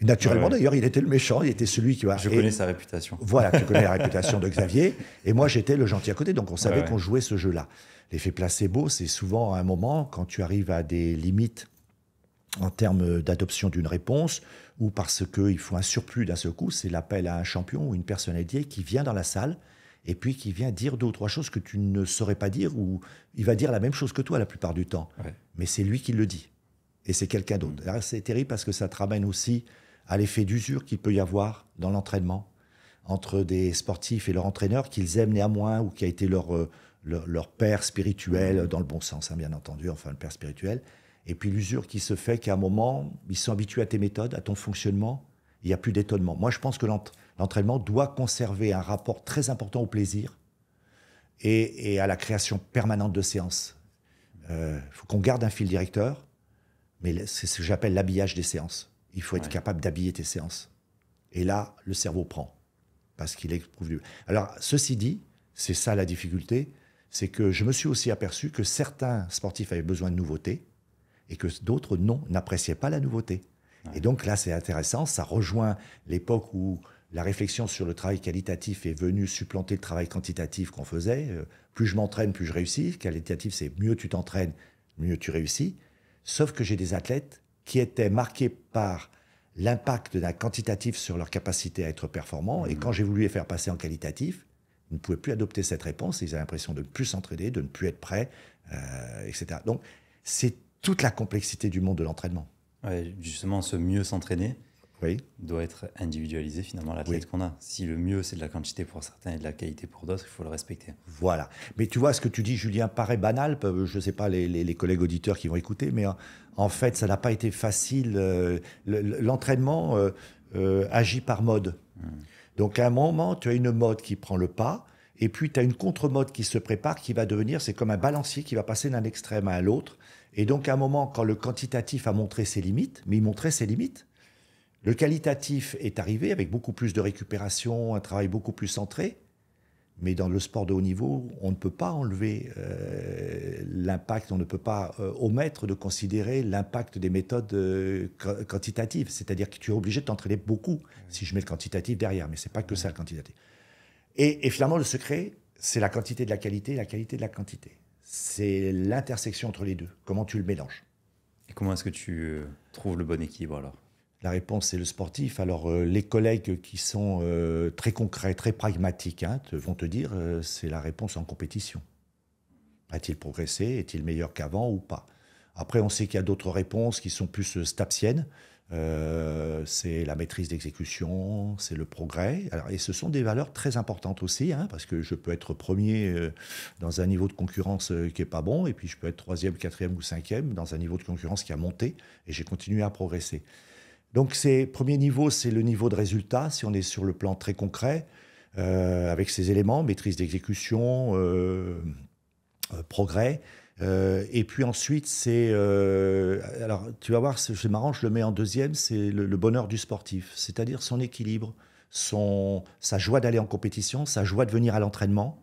Naturellement, d'ailleurs, il était le méchant, il était celui qui va. Je connais sa réputation. Voilà, tu connais la réputation de Xavier. Et moi, j'étais le gentil à côté, donc on savait qu'on jouait ce jeu-là. L'effet placebo, c'est souvent un moment, quand tu arrives à des limites en termes d'adoption d'une réponse, ou parce qu'il faut un surplus d'un seul coup, c'est l'appel à un champion ou une personne qui vient dans la salle et puis qui vient dire deux ou trois choses que tu ne saurais pas dire, ou il va dire la même chose que toi la plupart du temps. Mais c'est lui qui le dit. Et c'est quelqu'un d'autre. Mmh. C'est terrible parce que ça te ramène aussi à l'effet d'usure qu'il peut y avoir dans l'entraînement entre des sportifs et leur entraîneur qu'ils aiment néanmoins ou qui a été leur, euh, leur, père spirituel, dans le bon sens, hein, bien entendu, enfin le père spirituel. Et puis l'usure qui se fait qu'à un moment, ils sont habitués à tes méthodes, à ton fonctionnement, il n'y a plus d'étonnement. Moi, je pense que l'entraînement doit conserver un rapport très important au plaisir et, à la création permanente de séances. Il euh, faut qu'on garde un fil directeur, mais c'est ce que j'appelle l'habillage des séances. Il faut être capable d'habiller tes séances. Et là, le cerveau prend, parce qu'il est du... Alors, ceci dit, c'est ça la difficulté, c'est que je me suis aussi aperçu que certains sportifs avaient besoin de nouveautés, et que d'autres, non, n'appréciaient pas la nouveauté. Et donc là, c'est intéressant, ça rejoint l'époque où la réflexion sur le travail qualitatif est venue supplanter le travail quantitatif qu'on faisait. Euh, plus je m'entraîne, plus je réussis. Qualitatif, c'est mieux tu t'entraînes, mieux tu réussis. Sauf que j'ai des athlètes qui étaient marqués par l'impact d'un quantitatif sur leur capacité à être performant. Et mmh. quand j'ai voulu les faire passer en qualitatif, ils ne pouvaient plus adopter cette réponse. Ils avaient l'impression de ne plus s'entraider, de ne plus être prêts, euh, etc. Donc, c'est toute la complexité du monde de l'entraînement. justement, ce mieux s'entraîner oui. doit être individualisé finalement à l'athlète qu'on a. Si le mieux, c'est de la quantité pour certains et de la qualité pour d'autres, il faut le respecter. Voilà. Mais tu vois, ce que tu dis, Julien, paraît banal. Euh, je ne sais pas les, collègues auditeurs qui vont écouter, mais euh, en fait, ça n'a pas été facile. Euh, l'entraînement euh, euh, agit par mode. Hmm. Donc à un moment, tu as une mode qui prend le pas, et puis tu as une contre-mode qui se prépare, qui va devenir, c'est comme un balancier qui va passer d'un extrême à l'autre. Et donc à un moment, quand le quantitatif a montré ses limites, mais il montrait ses limites, le qualitatif est arrivé avec beaucoup plus de récupération, un travail beaucoup plus centré. Mais dans le sport de haut niveau, on ne peut pas enlever euh, l'impact, on ne peut pas euh, omettre de considérer l'impact des méthodes euh, quantitatives. C'est-à-dire que tu es obligé de t'entraîner beaucoup si je mets le quantitatif derrière, mais ce n'est pas que ça le quantitatif. Et, et finalement, le secret, c'est la quantité de la qualité et la qualité de la quantité. C'est l'intersection entre les deux, comment tu le mélanges. Et comment est-ce que tu trouves le bon équilibre alors la réponse, c'est le sportif. Alors, euh, les collègues qui sont euh, très concrets, très pragmatiques, hein, vont te dire, euh, c'est la réponse en compétition. A-t-il progressé Est-il meilleur qu'avant ou pas Après, on sait qu'il y a d'autres réponses qui sont plus stapsiennes. c'est la maîtrise d'exécution, c'est le progrès. et ce sont des valeurs très importantes aussi, hein, parce que je peux être premier dans un niveau de concurrence qui n'est pas bon, et puis je peux être troisième, quatrième ou cinquième dans un niveau de concurrence qui a monté, et j'ai continué à progresser. Donc, c'est premier niveau, c'est le niveau de résultat, si on est sur le plan très concret, euh, avec ces éléments, maîtrise d'exécution, euh, euh, progrès. et puis ensuite, c'est. alors, tu vas voir, c'est marrant, je le mets en deuxième, c'est le, bonheur du sportif, c'est-à-dire son équilibre, son, sa joie d'aller en compétition, sa joie de venir à l'entraînement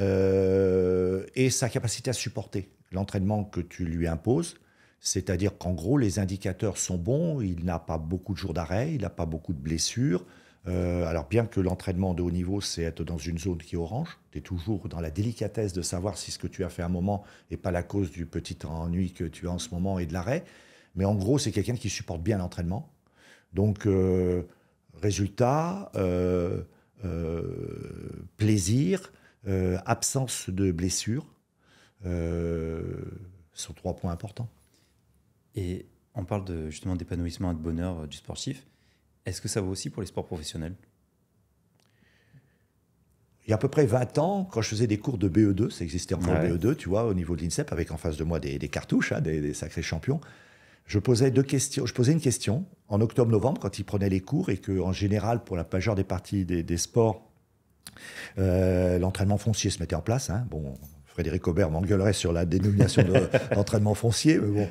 et sa capacité à supporter l'entraînement que tu lui imposes. C'est-à-dire qu'en gros, les indicateurs sont bons, il n'a pas beaucoup de jours d'arrêt, il n'a pas beaucoup de blessures. Euh, alors bien que l'entraînement de haut niveau, c'est être dans une zone qui est orange, tu es toujours dans la délicatesse de savoir si ce que tu as fait un moment n'est pas la cause du petit ennui que tu as en ce moment et de l'arrêt. Mais en gros, c'est quelqu'un qui supporte bien l'entraînement. Donc, euh, résultat, euh, plaisir, absence de blessure sont trois points importants. Et on parle de, justement d'épanouissement et de bonheur euh, du sportif. Est-ce que ça vaut aussi pour les sports professionnels il y a à peu près 20 ans, quand je faisais des cours de BE2, ça existait encore BE2, tu vois, au niveau de l'INSEP, avec en face de moi des, cartouches, hein, des, sacrés champions, je posais, deux questions, je posais une question en octobre-novembre, quand ils prenaient les cours, et que en général, pour la majeure des parties des, sports, euh, l'entraînement foncier se mettait en place. Hein. bon, Frédéric Aubert m'engueulerait sur la dénomination d'entraînement foncier, euh,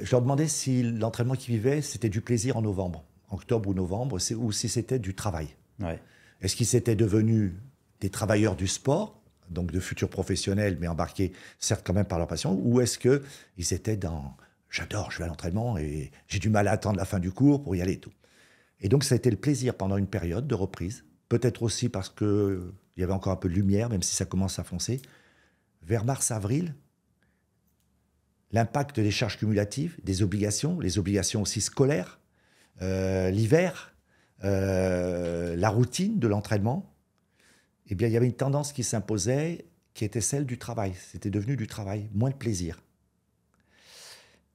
je leur demandais si l'entraînement qu'ils vivaient, c'était du plaisir en novembre, octobre ou novembre, ou si c'était du travail. Est-ce qu'ils étaient devenus des travailleurs du sport donc de futurs professionnels, mais embarqués certes quand même par leur passion, ou est-ce que étaient dans j'adore, je vais à l'entraînement et j'ai du mal à attendre la fin du cours pour y aller et tout. Et donc ça a été le plaisir pendant une période de reprise, peut-être aussi parce que il y avait encore un peu de lumière, même si ça commence à foncer vers mars-avril, l'impact des charges cumulatives, des obligations, les obligations aussi scolaires, euh, l'hiver, euh, la routine de l'entraînement, eh bien, il y avait une tendance qui s'imposait qui était celle du travail. C'était devenu du travail, moins de plaisir.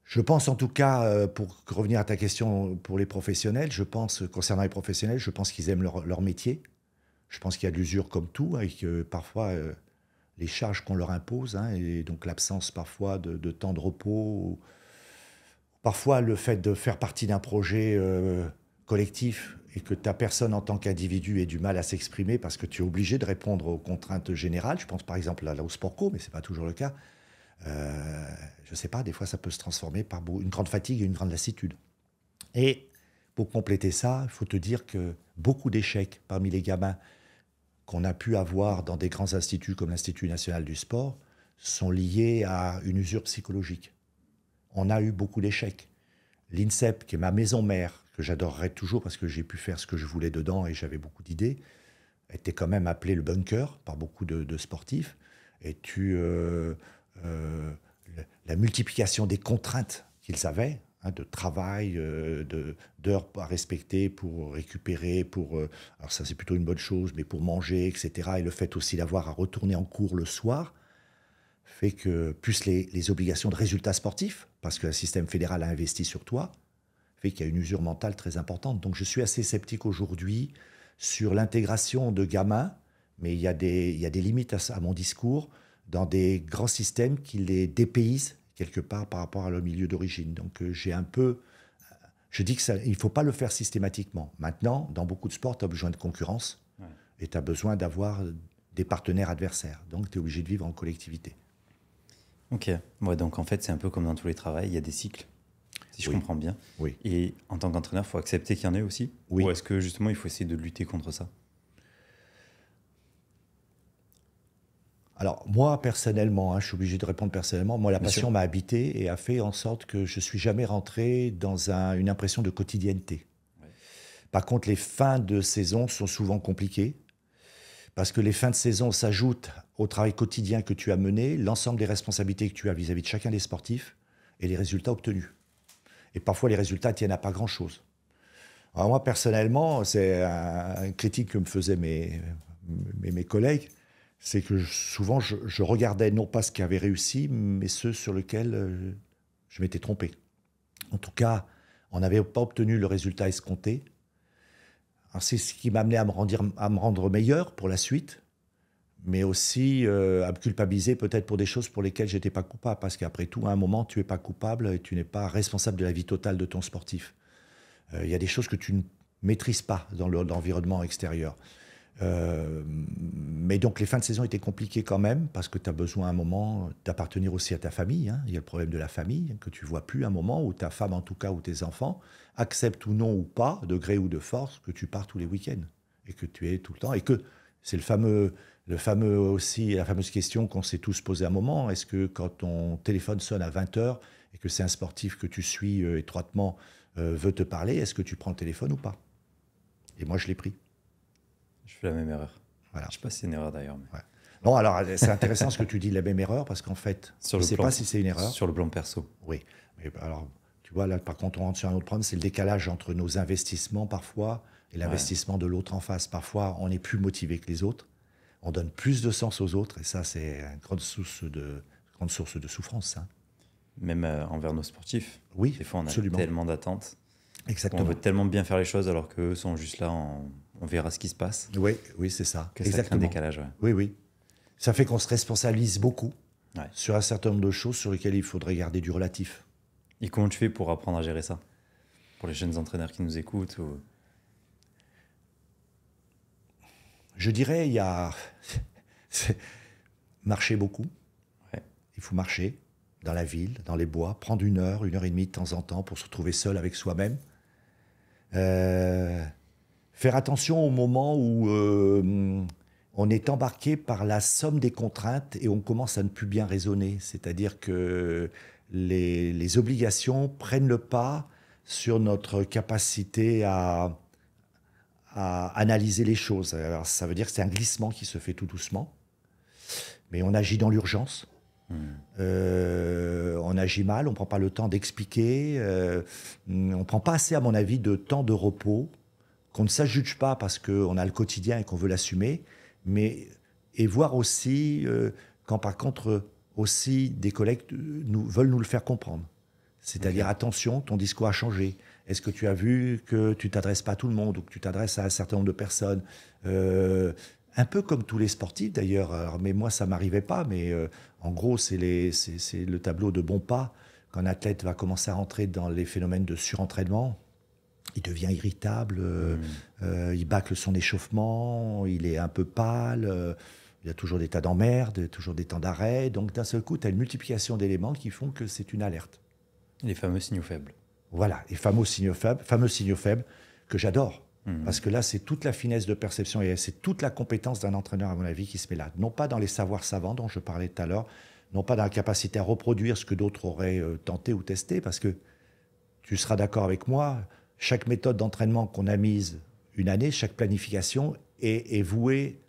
Je pense en tout cas, euh, pour revenir à ta question pour les professionnels, je pense, concernant les professionnels, je pense qu'ils aiment leur, métier. Je pense qu'il y a de l'usure comme tout, hein, et que parfois, les charges qu'on leur impose, hein, et donc l'absence parfois de, temps de repos, parfois le fait de faire partie d'un projet euh, collectif et que ta personne en tant qu'individu ait du mal à s'exprimer parce que tu es obligé de répondre aux contraintes générales. Je pense par exemple là, au sport co, mais ce n'est pas toujours le cas. Euh, je ne sais pas, des fois ça peut se transformer par une grande fatigue et une grande lassitude. Et pour compléter ça, il faut te dire que beaucoup d'échecs parmi les gamins qu'on a pu avoir dans des grands instituts comme l'Institut national du sport sont liés à une usure psychologique. On a eu beaucoup d'échecs. L'INSEP, qui est ma maison mère, que j'adorerais toujours parce que j'ai pu faire ce que je voulais dedans et j'avais beaucoup d'idées, était quand même appelé le bunker par beaucoup de, sportifs. Et tu, euh, euh, la multiplication des contraintes qu'ils avaient, Hein, de travail, euh, de d'heures à respecter pour récupérer, pour euh, alors ça c'est plutôt une bonne chose, mais pour manger, etc. Et le fait aussi d'avoir à retourner en cours le soir fait que plus les, obligations de résultats sportifs, parce que le système fédéral a investi sur toi, fait qu'il y a une usure mentale très importante. Donc je suis assez sceptique aujourd'hui sur l'intégration de gamins, mais il y a des, il y des limites à, à, mon discours dans des grands systèmes qui les dépaysent quelque part par rapport à leur milieu d'origine. Donc euh, j'ai un peu euh, je dis que ça, il ne faut pas le faire systématiquement. Maintenant, dans beaucoup de sports, tu as besoin de concurrence et tu as besoin d'avoir des partenaires adversaires. Donc, tu es obligé de vivre en collectivité. Ok. Ouais, donc, en fait, c'est un peu comme dans tous les travails, il y a des cycles, si je comprends bien. Oui. Et en tant qu'entraîneur, il faut accepter qu'il y en ait aussi Oui. Ou est-ce que, justement, il faut essayer de lutter contre ça Alors moi personnellement, hein, je suis obligé de répondre personnellement, moi la passion m'a habité et a fait en sorte que je ne suis jamais rentré dans une impression de quotidienneté. Par contre, les fins de saison sont souvent compliquées parce que les fins de saison s'ajoutent au travail quotidien que tu as mené, l'ensemble des responsabilités que tu as vis-à-vis de chacun des sportifs et les résultats obtenus. Et parfois les résultats tiennent à pas grand-chose. moi personnellement, c'est une critique que me faisaient mes collègues c'est que souvent je, regardais non pas ce qui avait réussi, mais ceux sur lequel euh, je m'étais trompé. En tout cas, on n'avait pas obtenu le résultat escompté. C'est ce qui m'amenait à, me rendre, à me rendre meilleur pour la suite, mais aussi euh, à me culpabiliser peut-être pour des choses pour lesquelles je n'étais pas coupable, parce qu'après tout, à un moment, tu n'es pas coupable et tu n'es pas responsable de la vie totale de ton sportif. Euh, il y a des choses que tu ne maîtrises pas dans l'environnement extérieur. Euh, mais donc les fins de saison étaient compliquées quand même, parce que tu as besoin à un moment d'appartenir aussi à ta famille. Hein. Il y a le problème de la famille, hein, que tu vois plus un moment où ta femme en tout cas ou tes enfants acceptent ou non ou pas, de gré ou de force, que tu pars tous les week-ends et que tu es tout le temps. Et que c'est le fameux, le fameux aussi, la fameuse question qu'on s'est tous posé à un moment, est-ce que quand ton téléphone sonne à 20h et que c'est un sportif que tu suis euh, étroitement, euh, veut te parler, est-ce que tu prends le téléphone ou pas Et moi je l'ai pris. Je fais la même erreur. Voilà. Je ne sais pas si c'est une erreur d'ailleurs. Mais... alors euh, c'est intéressant ce que tu dis, la même erreur, parce qu'en fait, je ne sais pas si c'est une erreur. Sur le plan perso. Oui. Mais bah, alors, tu vois, là, par contre, on rentre sur un autre problème, c'est le décalage entre nos investissements parfois et l'investissement de l'autre en face. Parfois, on est plus motivé que les autres, on donne plus de sens aux autres, et ça, c'est une grande source de, grande source de souffrance. Hein. Même euh, envers nos sportifs. Oui. Des fois, on a tellement d'attentes. Exactement. On veut tellement bien faire les choses alors qu'eux sont juste là en on verra ce qui se passe. Oui, oui, c'est ça. Que Exactement. un décalage. Oui, oui. Ça fait qu'on se responsabilise beaucoup sur un certain nombre de choses sur lesquelles il faudrait garder du relatif. Et comment tu fais pour apprendre à gérer ça Pour les jeunes entraîneurs qui nous écoutent Je dirais, il y a. marcher beaucoup. Il faut marcher dans la ville, dans les bois, prendre une heure, une heure et demie de temps en temps pour se retrouver seul avec soi-même. Euh Faire attention au moment où euh, on est embarqué par la somme des contraintes et on commence à ne plus bien raisonner. C'est-à-dire que les, obligations prennent le pas sur notre capacité à, à analyser les choses. Alors, ça veut dire que c'est un glissement qui se fait tout doucement, mais on agit dans l'urgence. Hmm. Euh, on agit mal, on ne prend pas le temps d'expliquer, euh, on ne prend pas assez, à mon avis, de temps de repos qu'on ne s'adjuge pas parce qu'on a le quotidien et qu'on veut l'assumer, mais et voir aussi euh, quand par contre aussi des collègues nous, veulent nous le faire comprendre. C'est-à-dire attention, ton discours a changé. Est-ce que tu as vu que tu t'adresses pas à tout le monde ou que tu t'adresses à un certain nombre de personnes euh, Un peu comme tous les sportifs d'ailleurs. Mais moi, ça m'arrivait pas. Mais euh, en gros, c'est le tableau de bon pas. Quand un athlète va commencer à rentrer dans les phénomènes de surentraînement, il devient irritable, hmm. euh, il bâcle son échauffement, il est un peu pâle, euh, il y a toujours des tas d'emmerdes, toujours des temps d'arrêt. Donc d'un seul coup, tu as une multiplication d'éléments qui font que c'est une alerte. Les fameux signaux faibles. Voilà, les fameux signaux faibles, fameux signaux faibles que j'adore. Hmm. Parce que là, c'est toute la finesse de perception et c'est toute la compétence d'un entraîneur, à mon avis, qui se met là. Non pas dans les savoirs savants dont je parlais tout à l'heure, non pas dans la capacité à reproduire ce que d'autres auraient euh, tenté ou testé, parce que tu seras d'accord avec moi, chaque méthode d'entraînement qu'on a mise une année, chaque planification est, vouée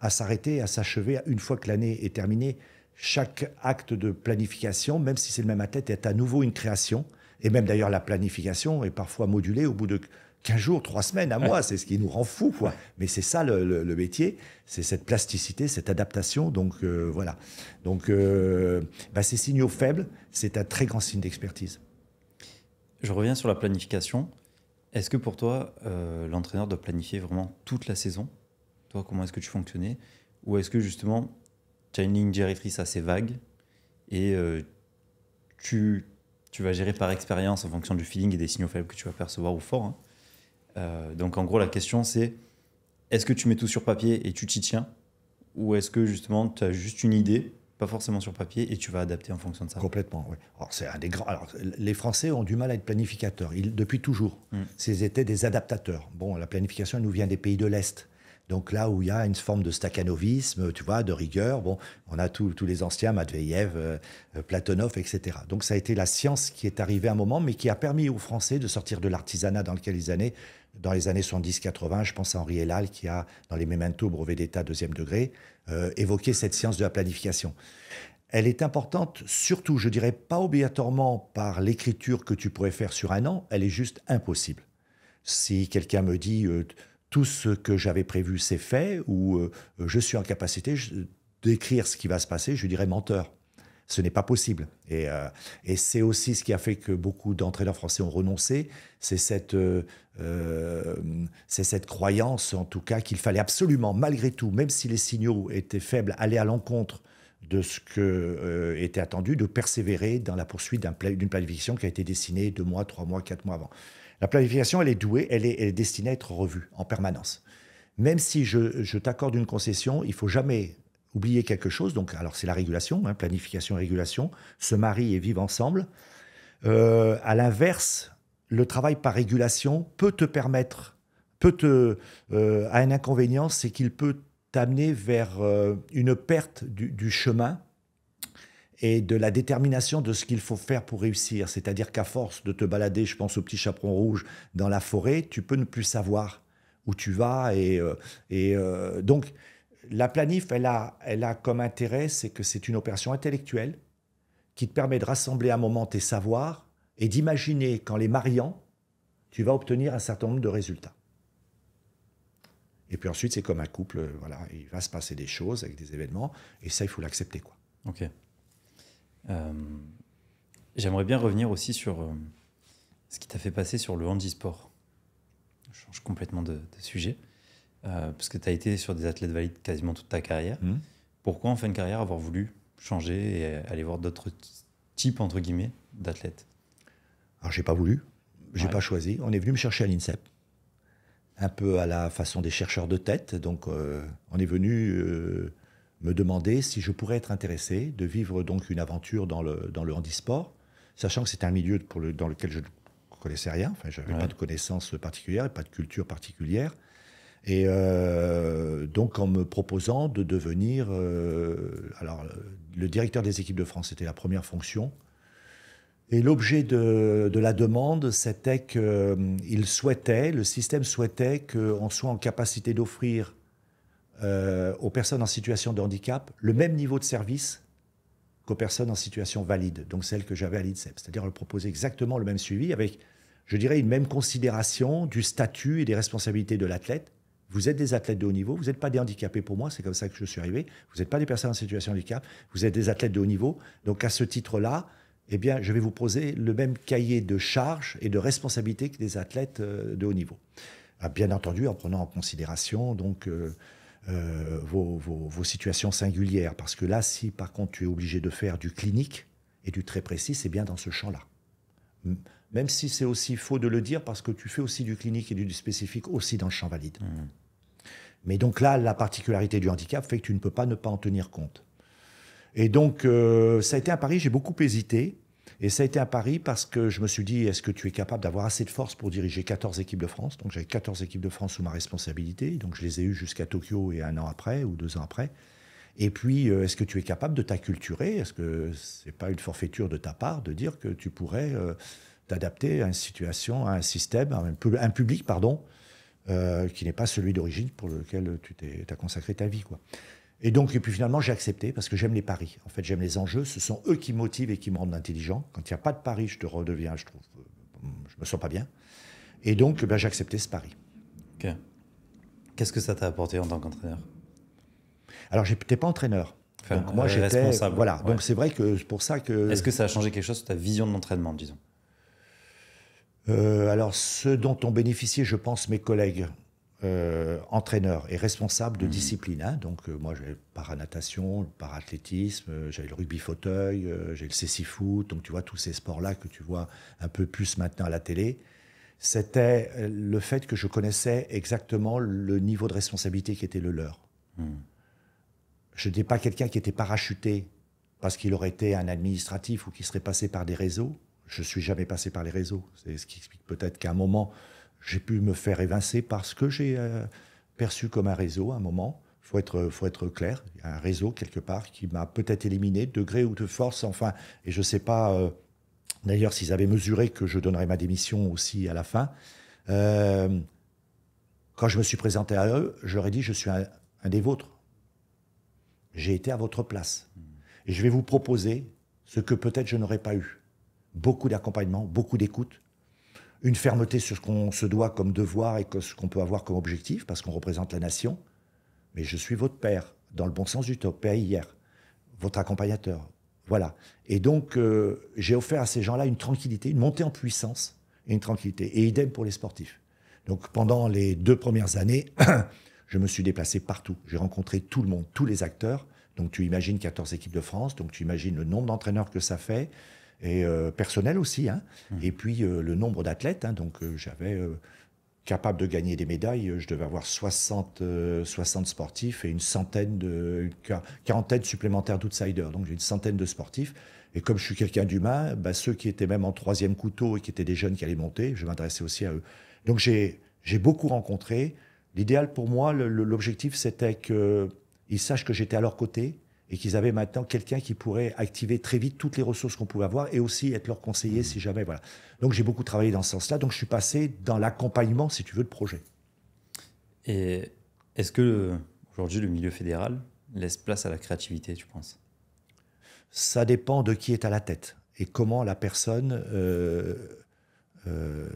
à s'arrêter, à s'achever une fois que l'année est terminée. Chaque acte de planification, même si c'est le même athlète, est à nouveau une création. Et même d'ailleurs, la planification est parfois modulée au bout de 15 jours, 3 semaines, un mois. C'est ce qui nous rend fou. quoi. Mais c'est ça le, métier, c'est cette plasticité, cette adaptation. Donc euh, voilà. Donc euh, bah, ces signaux faibles, c'est un très grand signe d'expertise. Je reviens sur la planification. Est-ce que pour toi, euh, l'entraîneur doit planifier vraiment toute la saison Toi, comment est-ce que tu fonctionnais Ou est-ce que justement, tu as une ligne directrice assez vague et euh, tu, vas gérer par expérience en fonction du feeling et des signaux faibles que tu vas percevoir ou forts hein euh, Donc en gros, la question c'est est-ce que tu mets tout sur papier et tu t'y tiens Ou est-ce que justement, tu as juste une idée pas forcément sur papier, et tu vas adapter en fonction de ça. Complètement, oui. c'est un des grands... Alors, les Français ont du mal à être planificateurs, Ils, depuis toujours. Ils mm. étaient des adaptateurs. Bon, la planification, elle nous vient des pays de l'Est. Donc là où il y a une forme de stakhanovisme, tu vois, de rigueur, bon, on a tous les anciens, Matveyev, euh, euh, Platonov, etc. Donc ça a été la science qui est arrivée à un moment, mais qui a permis aux Français de sortir de l'artisanat dans lequel ils années, dans les années 70-80, je pense à Henri Elal qui a, dans les Memento, brevet d'État deuxième degré, euh, évoquer cette science de la planification. Elle est importante surtout, je dirais pas obligatoirement par l'écriture que tu pourrais faire sur un an, elle est juste impossible. Si quelqu'un me dit euh, tout ce que j'avais prévu c'est fait ou euh, je suis en capacité d'écrire ce qui va se passer, je dirais menteur. Ce n'est pas possible. Euh, et, c'est aussi ce qui a fait que beaucoup d'entraîneurs français ont renoncé. C'est cette, euh, euh cette croyance, en tout cas, qu'il fallait absolument, malgré tout, même si les signaux étaient faibles, aller à l'encontre de ce que euh, était attendu, de persévérer dans la poursuite d'une planification qui a été dessinée deux mois, trois mois, quatre mois avant. La planification, elle est douée, elle est, elle est destinée à être revue en permanence. Même si je, je t'accorde une concession, il faut jamais oublier quelque chose. Donc, alors c'est la régulation, hein, planification et régulation, se marient et vivent ensemble. Euh, à l'inverse, le travail par régulation peut te permettre, peut te, a euh, un inconvénient, c'est qu'il peut t'amener vers euh, une perte du, chemin et de la détermination de ce qu'il faut faire pour réussir. C'est-à-dire qu'à force de te balader, je pense au petit chaperon rouge dans la forêt, tu peux ne plus savoir où tu vas. Et, euh, et donc, la planif, elle a, comme intérêt, c'est que c'est une opération intellectuelle qui te permet de rassembler à un moment tes savoirs et d'imaginer qu'en les mariant, tu vas obtenir un certain nombre de résultats. Et puis ensuite, c'est comme un couple, euh, voilà, il va se passer des choses avec des événements, et ça, il faut l'accepter. quoi. Ok. Euh, j'aimerais bien revenir aussi sur euh, ce qui t'a fait passer sur le handisport. Je change complètement de sujet. Euh, parce que tu as été sur des athlètes valides quasiment toute ta carrière. Mhm. Pourquoi en fin de carrière avoir voulu changer et aller voir d'autres types, entre guillemets, d'athlètes Alors, j'ai pas voulu, j'ai pas choisi. On est venu me chercher à l'INSEP, un peu à la façon des chercheurs de tête. Donc, euh, on est venu euh, me demander si je pourrais être intéressé de vivre donc une aventure dans le, dans le handisport, sachant que c'est un milieu pour le, dans lequel je ne connaissais rien. Enfin, je n'avais pas de connaissances particulières, pas de culture particulière. Et euh, donc en me proposant de devenir, euh, alors le directeur des équipes de France, c'était la première fonction. Et l'objet de, la demande, c'était qu'il euh, souhaitait, le système souhaitait qu'on soit en capacité d'offrir aux personnes en situation de handicap le même niveau de service qu'aux personnes en situation valide, donc celle que j'avais à l'INSEP. C'est-à-dire proposer exactement le même suivi avec, je dirais, une même considération du statut et des responsabilités de l'athlète, vous êtes des athlètes de haut niveau, vous n'êtes pas des handicapés pour moi, c'est comme ça que je suis arrivé. Vous n'êtes pas des personnes en situation de handicap, vous êtes des athlètes de haut niveau. Donc à ce titre-là, eh bien, je vais vous poser le même cahier de charges et de responsabilités que des athlètes euh, de haut niveau. Ah, bien entendu, en prenant en considération donc euh, euh, vos, situations singulières, parce que là, si par contre tu es obligé de faire du clinique et du très précis, c'est bien dans ce champ-là. Même si c'est aussi faux de le dire, parce que tu fais aussi du clinique et du spécifique aussi dans le champ valide. Mmh. Mais donc là, la particularité du handicap fait que tu ne peux pas ne pas en tenir compte. Et donc, euh, ça a été à Paris, j'ai beaucoup hésité. Et ça a été à Paris parce que je me suis dit, est-ce que tu es capable d'avoir assez de force pour diriger 14 équipes de France Donc j'avais 14 équipes de France sous ma responsabilité, donc je les ai eues jusqu'à Tokyo et un an après, ou deux ans après. Et puis, euh, est-ce que tu es capable de t'acculturer Est-ce que ce n'est pas une forfaiture de ta part de dire que tu pourrais euh, t'adapter à une situation, à un système, à un public, pardon, euh, qui n'est pas celui d'origine pour lequel tu as consacré ta vie. Quoi. Et donc, et puis finalement, j'ai accepté parce que j'aime les paris. En fait, j'aime les enjeux. Ce sont eux qui motivent et qui me rendent intelligent. Quand il n'y a pas de paris, je te redeviens, je trouve, euh, je me sens pas bien. Et donc, ben, j'ai accepté ce pari. Qu'est-ce que ça t'a apporté en tant qu'entraîneur Alors, j'étais pas entraîneur. donc moi, j'étais responsable. Voilà. Donc c'est vrai que pour ça que. Est-ce que ça a changé quelque chose sur ta vision de l'entraînement, disons euh, alors, ce dont ont bénéficié, je pense, mes collègues euh, entraîneurs et responsables de mmh. discipline. Hein. donc, euh, moi, j'avais le paranatation, le parathlétisme, j'avais le rugby fauteuil, j'ai le cécifoot. Donc, tu vois, tous ces sports-là que tu vois un peu plus maintenant à la télé. C'était le fait que je connaissais exactement le niveau de responsabilité qui était le leur. Mmh. Je n'étais pas quelqu'un qui était parachuté parce qu'il aurait été un administratif ou qui serait passé par des réseaux je suis jamais passé par les réseaux. C'est ce qui explique peut-être qu'à un moment, j'ai pu me faire évincer parce que j'ai euh, perçu comme un réseau à un moment. Il faut être, faut être clair, il y a un réseau quelque part qui m'a peut-être éliminé, de gré ou de force, enfin. Et je ne sais pas, euh, d'ailleurs, s'ils avaient mesuré que je donnerais ma démission aussi à la fin. Euh, quand je me suis présenté à eux, j'aurais dit, je suis un des vôtres. J'ai été à votre place. Et je vais vous proposer ce que peut-être je n'aurais pas eu beaucoup d'accompagnement, beaucoup d'écoute, une fermeté sur ce qu'on se doit comme devoir et ce qu'on peut avoir comme objectif, parce qu'on représente la nation. Mais je suis votre père, dans le bon sens du top, père hier, votre accompagnateur. Voilà. Et donc, euh, j'ai offert à ces gens-là une tranquillité, une montée en puissance et une tranquillité. Et idem pour les sportifs. Donc, pendant les deux premières années, je me suis déplacé partout. J'ai rencontré tout le monde, tous les acteurs. Donc, tu imagines 14 équipes de France. Donc, tu imagines le nombre d'entraîneurs que ça fait et euh, personnel aussi. Hein. Mmh. Et puis euh, le nombre d'athlètes. Hein. donc euh, j'avais capable de gagner des médailles, je devais avoir 60, 60 sportifs et une centaine de une quarantaine supplémentaires d'outsiders. Donc j'ai une centaine de sportifs. Et comme je suis quelqu'un d'humain, bah, ceux qui étaient même en troisième couteau et qui étaient des jeunes qui allaient monter, je m'adressais aussi à eux. Donc j'ai beaucoup rencontré. L'idéal pour moi, l'objectif, c'était qu'ils sachent que j'étais à leur côté, et qu'ils avaient maintenant quelqu'un qui pourrait activer très vite toutes les ressources qu'on pouvait avoir et aussi être leur conseiller mmh. si jamais. Voilà. Donc j'ai beaucoup travaillé dans ce sens-là. Donc je suis passé dans l'accompagnement, si tu veux, de projet. Et est-ce que aujourd'hui le milieu fédéral laisse place à la créativité, tu penses Ça dépend de qui est à la tête et comment la personne euh, euh,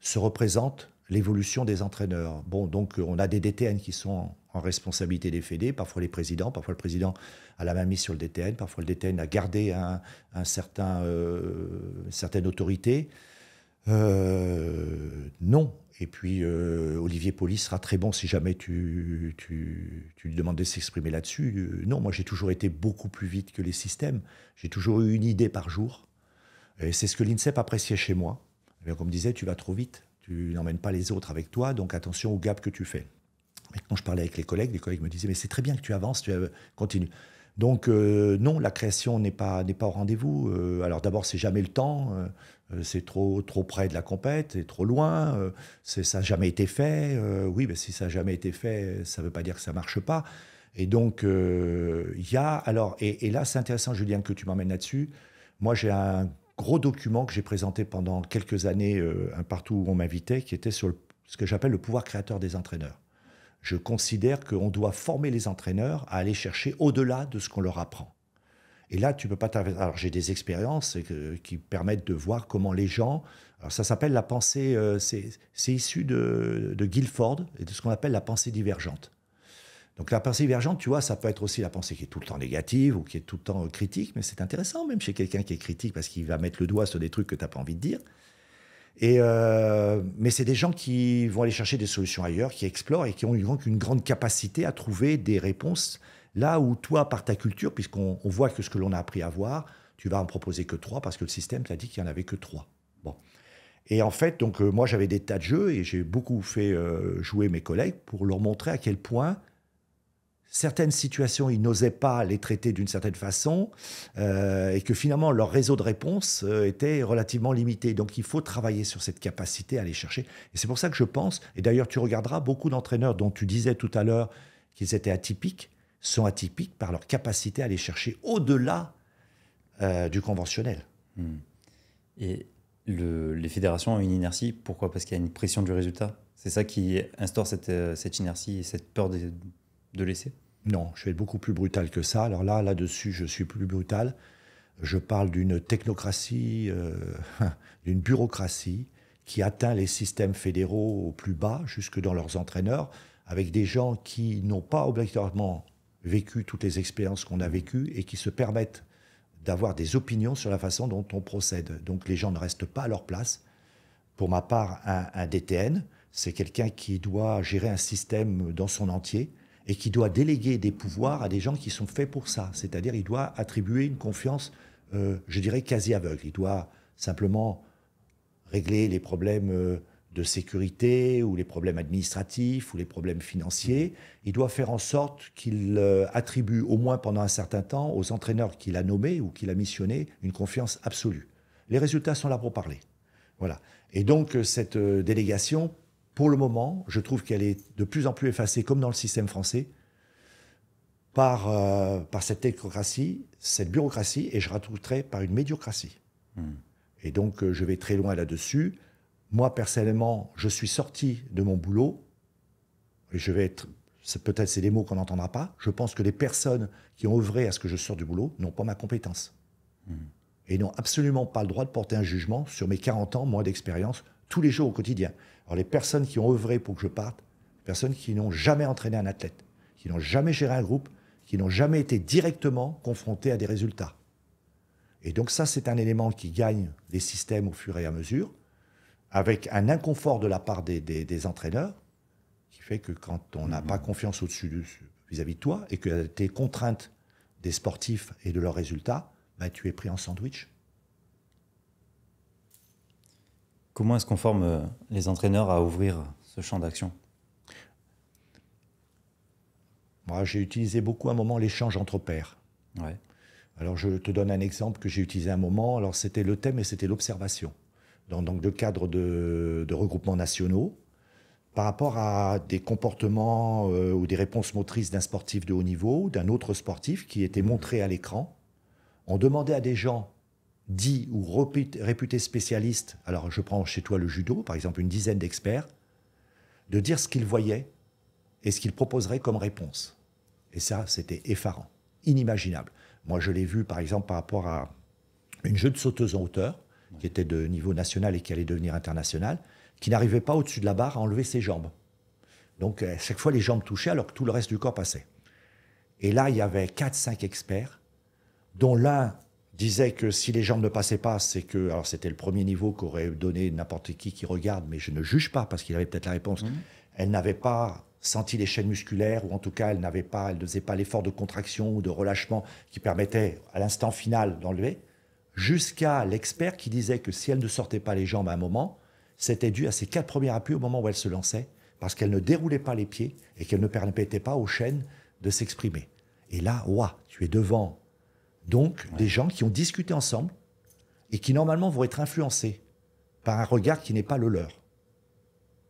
se représente l'évolution des entraîneurs. Bon, donc on a des DTN qui sont en responsabilité des fédés, e parfois les présidents, parfois le président a la main mise sur le DTN, parfois le DTN a gardé un, certain, euh, une certaine autorité. Euh, non. Et puis, euh, Olivier Poli sera très bon si jamais tu, lui demandais de s'exprimer là-dessus. non, moi j'ai toujours été beaucoup plus vite que les systèmes. J'ai toujours eu une idée par jour. Et c'est ce que l'INSEP appréciait chez moi. Eh comme disait, tu vas trop vite, tu n'emmènes pas les autres avec toi, donc attention au gap que tu fais quand je parlais avec les collègues, les collègues me disaient Mais c'est très bien que tu avances, tu continues. Donc euh, non, la création n'est pas, n'est pas au rendez-vous. Euh, alors d'abord, c'est jamais le temps, euh, c'est trop, trop près de la compète, c'est trop loin, c'est, ça n'a jamais été fait. oui, mais si ça n'a jamais été fait, ça ne veut pas dire que ça ne marche pas. Et donc, il y a... Alors, et, là, c'est intéressant, Julien, que tu m'emmènes là-dessus. Moi, j'ai un gros document que j'ai présenté pendant quelques années, un partout où on m'invitait, qui était sur ce que j'appelle le pouvoir créateur des entraîneurs je considère qu'on doit former les entraîneurs à aller chercher au-delà de ce qu'on leur apprend. Et là, tu peux pas Alors, j'ai des expériences euh, qui permettent de voir comment les gens. Alors, ça s'appelle la pensée. Euh, c'est issu de, de Guilford et de ce qu'on appelle la pensée divergente. Donc, la pensée divergente, tu vois, ça peut être aussi la pensée qui est tout le temps négative ou qui est tout le temps critique, mais c'est intéressant, même chez quelqu'un qui est critique, parce qu'il va mettre le doigt sur des trucs que tu n'as pas envie de dire. Et euh, mais c'est des gens qui vont aller chercher des solutions ailleurs, qui explorent et qui ont une, une grande capacité à trouver des réponses là où toi, par ta culture, puisqu'on voit que ce que l'on a appris à voir, tu vas en proposer que trois parce que le système t'a dit qu'il n'y en avait que trois. Bon. Et en fait, donc euh, moi j'avais des tas de jeux et j'ai beaucoup fait euh, jouer mes collègues pour leur montrer à quel point certaines situations, ils n'osaient pas les traiter d'une certaine façon euh, et que finalement leur réseau de réponse euh, était relativement limité. Donc il faut travailler sur cette capacité à les chercher. Et c'est pour ça que je pense, et d'ailleurs tu regarderas beaucoup d'entraîneurs dont tu disais tout à l'heure qu'ils étaient atypiques, sont atypiques par leur capacité à les chercher au-delà euh, du conventionnel. Hmm. Et les fédérations ont une inertie, pourquoi Parce qu'il y a une pression du résultat. C'est ça qui instaure cette, inertie et cette peur de, de laisser non, je vais être beaucoup plus brutal que ça. Alors là, là-dessus, je suis plus brutal. Je parle d'une technocratie, euh, d'une bureaucratie qui atteint les systèmes fédéraux au plus bas, jusque dans leurs entraîneurs, avec des gens qui n'ont pas obligatoirement vécu toutes les expériences qu'on a vécues et qui se permettent d'avoir des opinions sur la façon dont on procède. Donc les gens ne restent pas à leur place. Pour ma part, un DTN, c'est quelqu'un qui doit gérer un système dans son entier et qui doit déléguer des pouvoirs à des gens qui sont faits pour ça. C'est-à-dire, il doit attribuer une confiance, euh, je dirais, quasi aveugle. Il doit simplement régler les problèmes euh, de sécurité ou les problèmes administratifs ou les problèmes financiers. Il doit faire en sorte qu'il euh, attribue, au moins pendant un certain temps, aux entraîneurs qu'il a nommés ou qu'il a missionnés, une confiance absolue. Les résultats sont là pour parler. Voilà. Et donc, cette délégation pour le moment, je trouve qu'elle est de plus en plus effacée, comme dans le système français, par, euh, par cette technocratie, cette bureaucratie, et je rajouterai par une médiocratie. Hmm. Et donc, euh, je vais très loin là-dessus. Moi, personnellement, je suis sorti de mon boulot. Et je vais être. Peut-être c'est des mots qu'on n'entendra pas. Je pense que les personnes qui ont œuvré à ce que je sors du boulot n'ont pas ma compétence. Hmm. Et n'ont absolument pas le droit de porter un jugement sur mes 40 ans, moins d'expérience, tous les jours au quotidien. Alors les personnes qui ont œuvré pour que je parte, personnes qui n'ont jamais entraîné un athlète, qui n'ont jamais géré un groupe, qui n'ont jamais été directement confrontés à des résultats. Et donc ça, c'est un élément qui gagne les systèmes au fur et à mesure, avec un inconfort de la part des, entraîneurs, qui fait que quand on n'a mhm. pas confiance au-dessus vis-à-vis de toi, et que tu es contrainte des sportifs et de leurs résultats, bah, tu es pris en sandwich. Comment est-ce qu'on forme euh, les entraîneurs à ouvrir euh, ce champ d'action Moi, j'ai utilisé beaucoup à un moment l'échange entre pairs. Alors, je te donne un exemple que j'ai utilisé à un moment. Alors, c'était le thème et c'était l'observation. Dans, le cadre de, regroupements nationaux, par rapport à des comportements euh, ou des réponses motrices d'un sportif de haut niveau, ou d'un autre sportif qui était montré à l'écran, on demandait à des gens dit ou réputé spécialiste, alors je prends chez toi le judo, par exemple une dizaine d'experts, de dire ce qu'ils voyaient et ce qu'ils proposeraient comme réponse. Et ça, c'était effarant, inimaginable. Moi, je l'ai vu, par exemple, par rapport à une jeune sauteuse en hauteur, qui était de niveau national et qui allait devenir internationale, qui n'arrivait pas au-dessus de la barre à enlever ses jambes. Donc, à chaque fois, les jambes touchaient alors que tout le reste du corps passait. Et là, il y avait 4-5 experts, dont l'un disait que si les jambes ne passaient pas, c'est que. Alors, c'était le premier niveau qu'aurait donné n'importe qui qui regarde, mais je ne juge pas parce qu'il avait peut-être la réponse. Mmh. Elle n'avait pas senti les chaînes musculaires, ou en tout cas, elle n'avait pas, elle ne faisait pas l'effort de contraction ou de relâchement qui permettait, à l'instant final, d'enlever. Jusqu'à l'expert qui disait que si elle ne sortait pas les jambes à un moment, c'était dû à ses quatre premiers appuis au moment où elle se lançait, parce qu'elle ne déroulait pas les pieds et qu'elle ne permettait pas aux chaînes de s'exprimer. Et là, ouah, tu es devant donc, des gens qui ont discuté ensemble et qui normalement vont être influencés par un regard qui n'est pas le leur.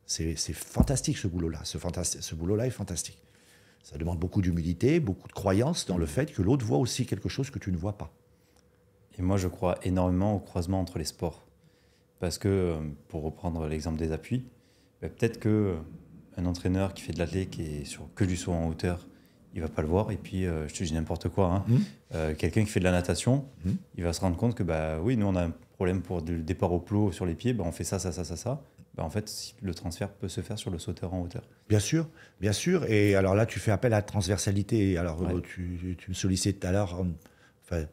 C'est fantastique ce boulot-là. Ce, ce boulot-là est fantastique. Ça demande beaucoup d'humilité, beaucoup de croyance dans le mm. fait que l'autre voit aussi quelque chose que tu ne vois pas. Et moi, je crois énormément au croisement entre les sports. Parce que, euh, pour reprendre l'exemple des appuis, bah, peut-être que euh, un entraîneur qui fait de télé qui est sur que du saut en hauteur il va pas le voir. Et puis, euh, je te dis n'importe quoi, hein. hmm. euh, quelqu'un qui fait de la natation, hmm. il va se rendre compte que, bah oui, nous, on a un problème pour le départ au plot sur les pieds, bah, on fait ça, ça, ça, ça, ça. Bah, en fait, le transfert peut se faire sur le sauteur en hauteur. Bien sûr, bien sûr. Et alors là, tu fais appel à la transversalité. Alors, tu, me sollicites tout à l'heure, hein.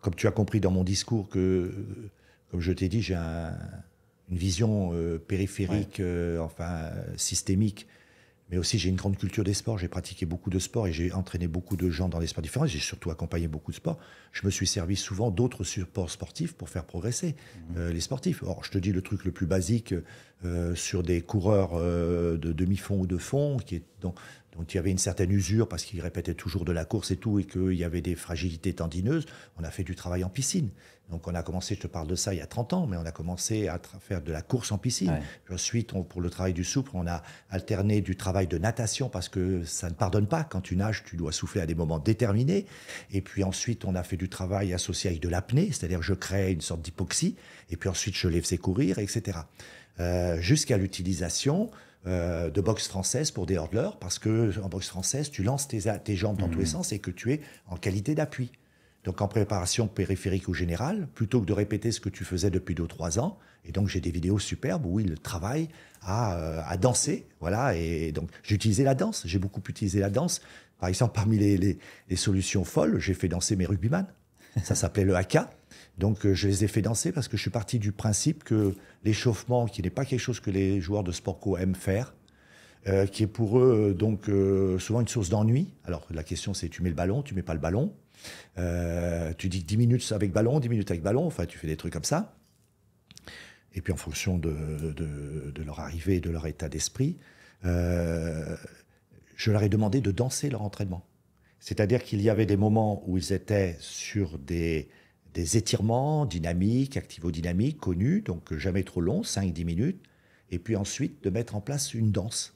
comme tu as compris dans mon discours que, comme je t'ai dit, j'ai une vision euh, périphérique, enfin, systémique mais aussi, j'ai une grande culture des sports. J'ai pratiqué beaucoup de sports et j'ai entraîné beaucoup de gens dans des sports différents. J'ai surtout accompagné beaucoup de sports. Je me suis servi souvent d'autres supports sportifs pour faire progresser mhm. euh, les sportifs. Or, je te dis le truc le plus basique euh, sur des coureurs euh, de demi-fond ou de fond, qui est donc donc il y avait une certaine usure parce qu'il répétait toujours de la course et tout, et qu'il y avait des fragilités tendineuses. On a fait du travail en piscine. Donc on a commencé, je te parle de ça il y a 30 ans, mais on a commencé à faire de la course en piscine. Ensuite, pour le travail du souple, on a alterné du travail de natation parce que ça ne pardonne pas. Quand tu nages, tu dois souffler à des moments déterminés. Et puis ensuite, on a fait du travail associé avec de l'apnée, c'est-à-dire je crée une sorte d'hypoxie, et puis ensuite je les faisais courir, etc. Euh, jusqu'à l'utilisation euh, de boxe française pour des hurdleurs, parce que en boxe française, tu lances tes, tes jambes dans tous les mhm. sens et que tu es en qualité d'appui. Donc en préparation périphérique ou générale, plutôt que de répéter ce que tu faisais depuis 2-3 ans, et donc j'ai des vidéos superbes où il travaille euh, à, danser, voilà, et donc j'utilisais la danse, j'ai beaucoup utilisé la danse. Par exemple, parmi les, solutions folles, j'ai fait danser mes rugbyman. Ça s'appelait le haka. Donc euh, je les ai fait danser parce que je suis parti du principe que l'échauffement, qui n'est pas quelque chose que les joueurs de sport co aiment faire, euh, qui est pour eux euh, donc souvent une source d'ennui. Alors la question c'est tu mets le ballon, tu mets pas le ballon. tu dis 10 minutes avec ballon, 10 minutes avec ballon, enfin tu fais des trucs comme ça. Et puis en fonction de, de leur arrivée, de leur état d'esprit, je leur ai demandé de danser leur entraînement. C'est-à-dire qu'il y avait des moments où ils étaient sur des des étirements dynamiques, activo-dynamiques, connus, donc jamais trop longs, 5-10 minutes, et puis ensuite de mettre en place une danse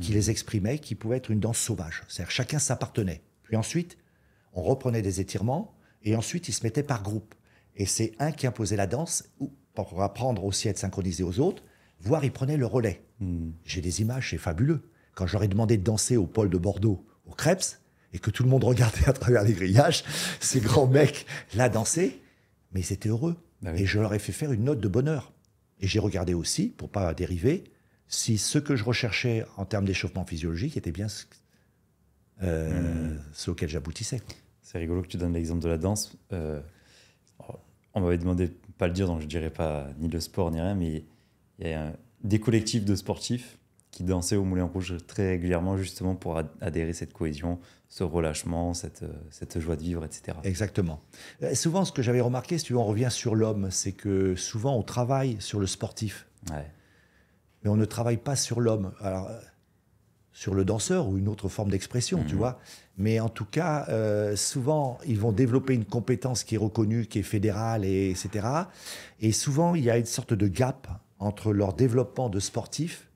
qui mhm. les exprimait, qui pouvait être une danse sauvage. C'est-à-dire chacun s'appartenait. Puis ensuite, on reprenait des étirements, et ensuite ils se mettaient par groupe. Et c'est un qui imposait la danse pour apprendre aussi à être synchronisé aux autres, voire il prenait le relais. Mhm. J'ai des images, c'est fabuleux. Quand j'aurais demandé de danser au pôle de Bordeaux, au Krebs, et que tout le monde regardait à travers les grillages ces grands mecs là danser, mais ils étaient heureux. Ah et je leur ai fait faire une note de bonheur. Et j'ai regardé aussi, pour pas dériver, si ce que je recherchais en termes d'échauffement physiologique était bien ce, euh, hmm. auquel j'aboutissais. C'est rigolo que tu donnes l'exemple de la danse. Euh, on m'avait demandé pas le dire, donc je dirais pas ni le sport ni rien, mais il y a des collectifs de sportifs qui dansaient au Moulin Rouge très régulièrement, justement pour adhérer cette cohésion, ce relâchement, cette, euh, cette joie de vivre, etc. Exactement. Euh, souvent, ce que j'avais remarqué, si on revient sur l'homme, c'est que souvent on travaille sur le sportif, mais on ne travaille pas sur l'homme. Alors, euh, sur le danseur ou une autre forme d'expression, tu mhm. vois. Mais en tout cas, souvent, ils vont développer une compétence qui est reconnue, qui est fédérale, etc. Et souvent, il y a une sorte de gap entre leur développement de sportif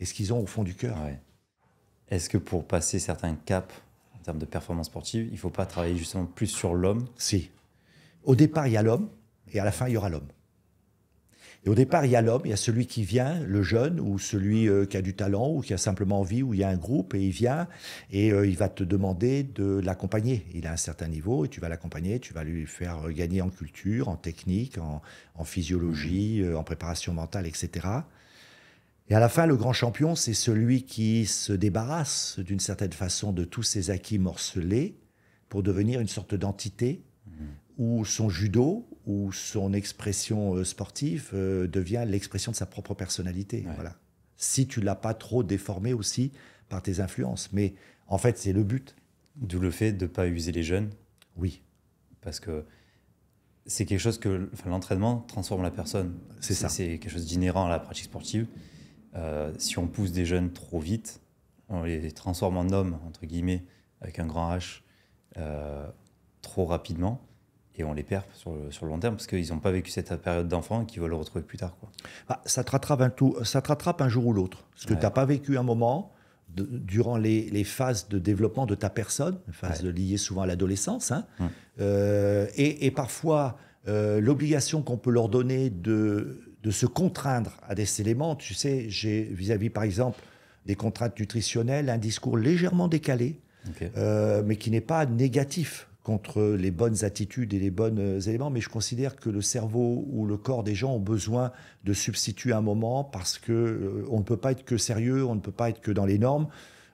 et ce qu'ils ont au fond du cœur. Est-ce que pour passer certains caps en termes de performance sportive, il ne faut pas travailler justement plus sur l'homme Si. Au départ, il y a l'homme, et à la fin, il y aura l'homme. Et au départ, il y a l'homme, il y a celui qui vient, le jeune, ou celui euh, qui a du talent, ou qui a simplement envie, ou il y a un groupe, et il vient, et euh, il va te demander de l'accompagner. Il a un certain niveau, et tu vas l'accompagner, tu vas lui faire euh, gagner en culture, en technique, en, physiologie, mmh. en préparation mentale, etc. Et à la fin, le grand champion, c'est celui qui se débarrasse d'une certaine façon de tous ses acquis morcelés pour devenir une sorte d'entité où son judo ou son expression euh, sportive euh, devient l'expression de sa propre personnalité. Voilà. Si tu l'as pas trop déformé aussi par tes influences. Mais en fait, c'est le but. D'où le fait de ne pas user les jeunes. Oui. Parce que c'est quelque chose que l'entraînement transforme la personne. C'est ça. C'est quelque chose d'inhérent à la pratique sportive. Euh, si on pousse des jeunes trop vite, on les transforme en hommes, entre guillemets, avec un grand H, euh, trop rapidement, et on les perd sur le, sur long terme parce qu'ils n'ont pas vécu cette période d'enfant et qu'ils veulent le retrouver plus tard. Quoi. Bah, ça, te rattrape un tout, ça te rattrape un jour ou l'autre. Parce que tu n'as pas vécu un moment durant les, phases de développement de ta personne, phase ouais. liée souvent à l'adolescence, hein. euh, et, parfois l'obligation qu'on peut leur donner de de se contraindre à des éléments. Tu sais, j'ai vis-à-vis, par exemple, des contraintes nutritionnelles, un discours légèrement décalé, euh, mais qui n'est pas négatif contre les bonnes attitudes et les bons euh, éléments, mais je considère que le cerveau ou le corps des gens ont besoin de substituer un moment parce que euh, on ne peut pas être que sérieux, on ne peut pas être que dans les normes.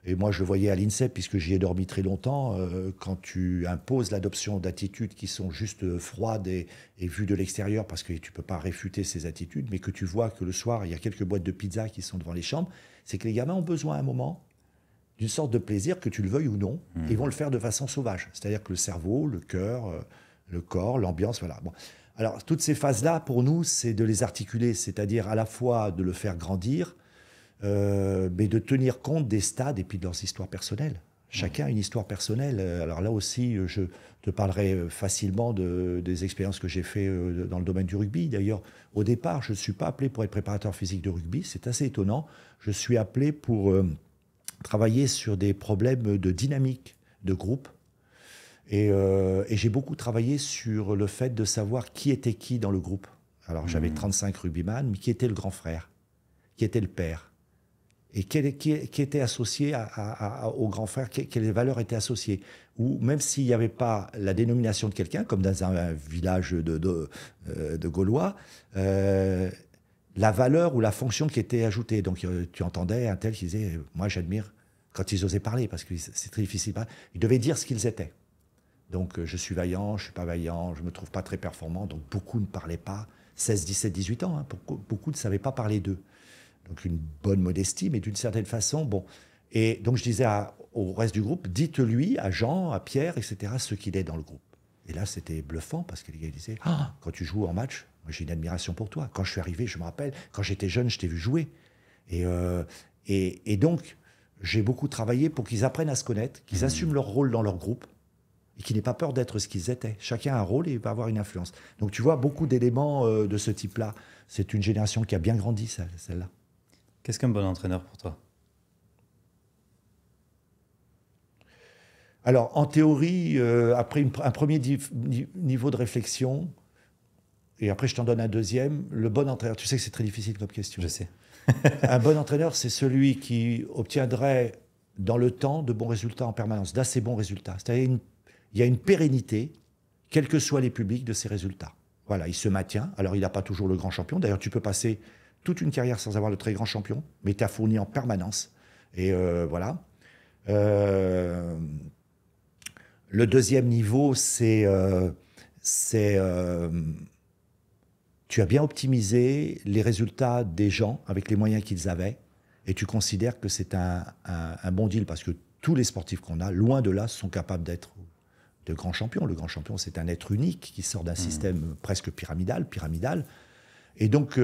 Et moi, je voyais à l'INSEP, puisque j'y ai dormi très longtemps, euh, quand tu imposes l'adoption d'attitudes qui sont juste euh, froides et, vues de l'extérieur, parce que tu ne peux pas réfuter ces attitudes, mais que tu vois que le soir, il y a quelques boîtes de pizza qui sont devant les chambres, c'est que les gamins ont besoin à un moment d'une sorte de plaisir, que tu le veuilles ou non, mmh. et ils vont le faire de façon sauvage. C'est-à-dire que le cerveau, le cœur, euh, le corps, l'ambiance, voilà. Alors, toutes ces phases-là, pour nous, c'est de les articuler, c'est-à-dire à la fois de le faire grandir, euh, mais de tenir compte des stades et puis de leurs histoires personnelles. Chacun a une histoire personnelle. Euh, alors là aussi, euh, je te parlerai facilement de, des expériences que j'ai fait dans le domaine du rugby. D'ailleurs, au départ, je ne suis pas appelé pour être préparateur physique de rugby. C'est assez étonnant. Je suis appelé pour travailler sur des problèmes de dynamique de groupe. Et, j'ai beaucoup travaillé sur le fait de savoir qui était qui dans le groupe. Alors j'avais 35 mmh. rugbyman, mais qui était le grand frère Qui était le père et qui, qui, était associé à, à, au grand frère, quelles valeurs étaient associées. Ou même s'il n'y avait pas la dénomination de quelqu'un, comme dans un, village de, de, euh, Gaulois, euh, la valeur ou la fonction qui était ajoutée. Donc euh, tu entendais un tel qui disait, moi j'admire, quand ils osaient parler, parce que c'est très difficile, ils devaient dire ce qu'ils étaient. Donc je suis vaillant, je ne suis pas vaillant, je me trouve pas très performant, donc beaucoup ne parlaient pas. 16, 17, 18 ans, hein, beaucoup ne savaient pas parler d'eux donc une bonne modestie, mais d'une certaine façon, bon. Et donc je disais au reste du groupe, dites-lui, à Jean, à Pierre, etc., ce qu'il est dans le groupe. Et là, c'était bluffant parce que les gars disaient, ah quand tu joues en match, j'ai une admiration pour toi. Quand je suis arrivé, je me rappelle, quand j'étais jeune, je t'ai vu jouer. Et, euh, et, donc, j'ai beaucoup travaillé pour qu'ils apprennent à se connaître, qu'ils mmh. assument leur rôle dans leur groupe et qu'ils n'aient pas peur d'être ce qu'ils étaient. Chacun a un rôle et va avoir une influence. Donc tu vois, beaucoup d'éléments euh, de ce type-là. C'est une génération qui a bien grandi, celle-là. Qu'est-ce qu'un bon entraîneur pour toi Alors, en théorie, euh, après un premier niveau de réflexion, et après je t'en donne un deuxième, le bon entraîneur, tu sais que c'est très difficile comme question. Je sais. un bon entraîneur, c'est celui qui obtiendrait dans le temps de bons résultats en permanence, d'assez bons résultats. C'est-à-dire il y a une pérennité, quels que soient les publics, de ces résultats. Voilà, il se maintient. Alors, il n'a pas toujours le grand champion. D'ailleurs, tu peux passer toute une carrière sans avoir de très grand champion, mais tu as fourni en permanence. Et euh, voilà. Euh, le deuxième niveau, c'est. Euh, c'est tu as bien optimisé les résultats des gens avec les moyens qu'ils avaient, et tu considères que c'est un, bon deal parce que tous les sportifs qu'on a, loin de là, sont capables d'être de grands champions. Le grand champion, c'est un être unique qui sort d'un mmh. système presque pyramidal, pyramidal. Et donc,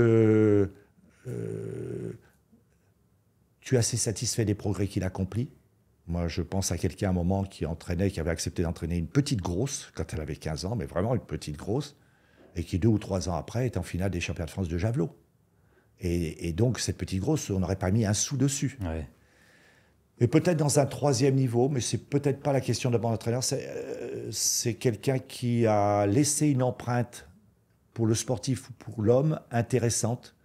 euh, tu es assez satisfait des progrès qu'il accomplit. Moi, je pense à quelqu'un à un moment qui entraînait, qui avait accepté d'entraîner une petite grosse quand elle avait 15 ans, mais vraiment une petite grosse, et qui deux ou trois ans après est en finale des championnats de France de javelot. Et, donc, cette petite grosse, on n'aurait pas mis un sou dessus. Et peut-être dans un troisième niveau, mais c'est peut-être pas la question de bon entraîneur, euh, c'est quelqu'un qui a laissé une empreinte pour le sportif ou pour l'homme intéressante,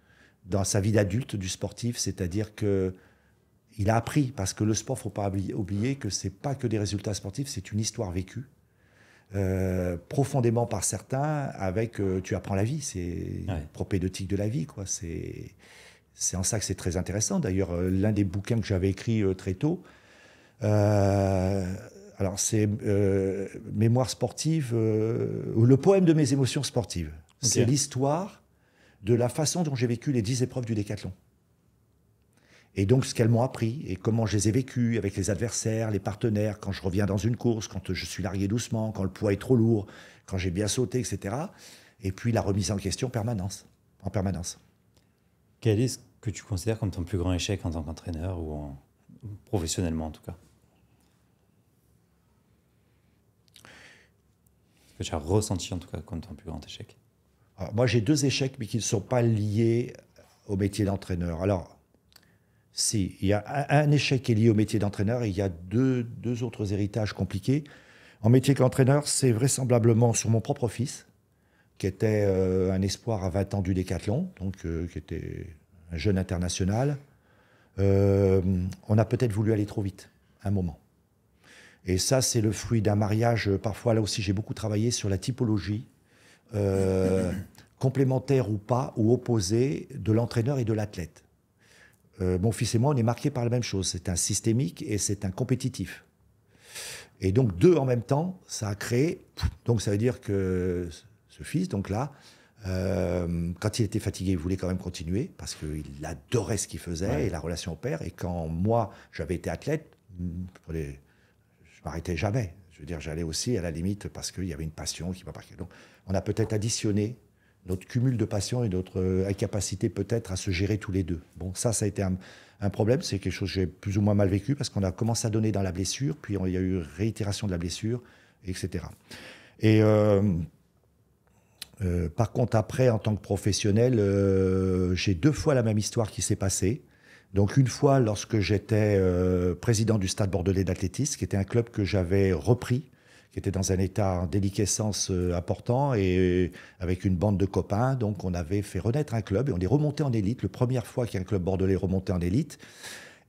dans sa vie d'adulte du sportif, c'est-à-dire que il a appris parce que le sport, faut pas oublier que c'est pas que des résultats sportifs, c'est une histoire vécue. Euh, profondément par certains, avec euh, tu apprends la vie, c'est ouais. propédeutique de la vie, quoi. C'est c'est en ça que c'est très intéressant. D'ailleurs, euh, l'un des bouquins que j'avais écrit très tôt, alors c'est Mémoire sportive ou le poème de mes émotions sportives. C'est l'histoire de la façon dont j'ai vécu les dix épreuves du décathlon. Et donc ce qu'elles m'ont appris et comment je les ai vécues avec les adversaires, les partenaires, quand je reviens dans une course, quand je suis largué doucement, quand le poids est trop lourd, quand j'ai bien sauté, etc. Et puis la remise en question permanence, en permanence. Quel est ce que tu considères comme ton plus grand échec en tant qu'entraîneur ou professionnellement en tout cas Que tu as ressenti en tout cas comme ton plus grand échec ah, moi, j'ai deux échecs, mais qui ne sont pas liés au métier d'entraîneur. Alors, si, il y a un, échec qui est lié au métier d'entraîneur il y a deux, autres héritages compliqués. En métier qu'entraîneur, c'est vraisemblablement sur mon propre fils, qui était euh, un espoir à 20 ans du décathlon, donc euh, qui était un jeune international. Euh, on a peut-être voulu aller trop vite, un moment. Et ça, c'est le fruit d'un mariage. Parfois, là aussi, j'ai beaucoup travaillé sur la typologie euh, complémentaire complémentaires ou pas, ou opposé de l'entraîneur et de l'athlète. Euh, mon fils et moi, on est marqués par la même chose. C'est un systémique et c'est un compétitif. Et donc, deux en même temps, ça a créé. Donc, ça veut dire que ce fils, donc là, euh, quand il était fatigué, il voulait quand même continuer parce qu'il adorait ce qu'il faisait et la relation au père. Et quand moi, j'avais été athlète, je m'arrêtais jamais. Je veux dire, j'allais aussi à la limite parce qu'il y avait une passion qui m'a marqué. Donc, on a peut-être additionné notre cumul de patients et notre euh, incapacité peut-être à se gérer tous les deux. Bon, ça, ça a été un, problème. C'est quelque chose que j'ai plus ou moins mal vécu parce qu'on a commencé à donner dans la blessure, puis il y a eu réitération de la blessure, etc. Et euh, euh, par contre, après, en tant que professionnel, j'ai deux fois la même histoire qui s'est passée. Donc une fois, lorsque j'étais président du Stade Bordelais d'athlétisme, qui était un club que j'avais repris qui était dans un état en déliquescence euh, important et euh, avec une bande de copains. Donc, on avait fait renaître un club et on est remonté en élite. La première fois qu'un club bordelais remontait en élite.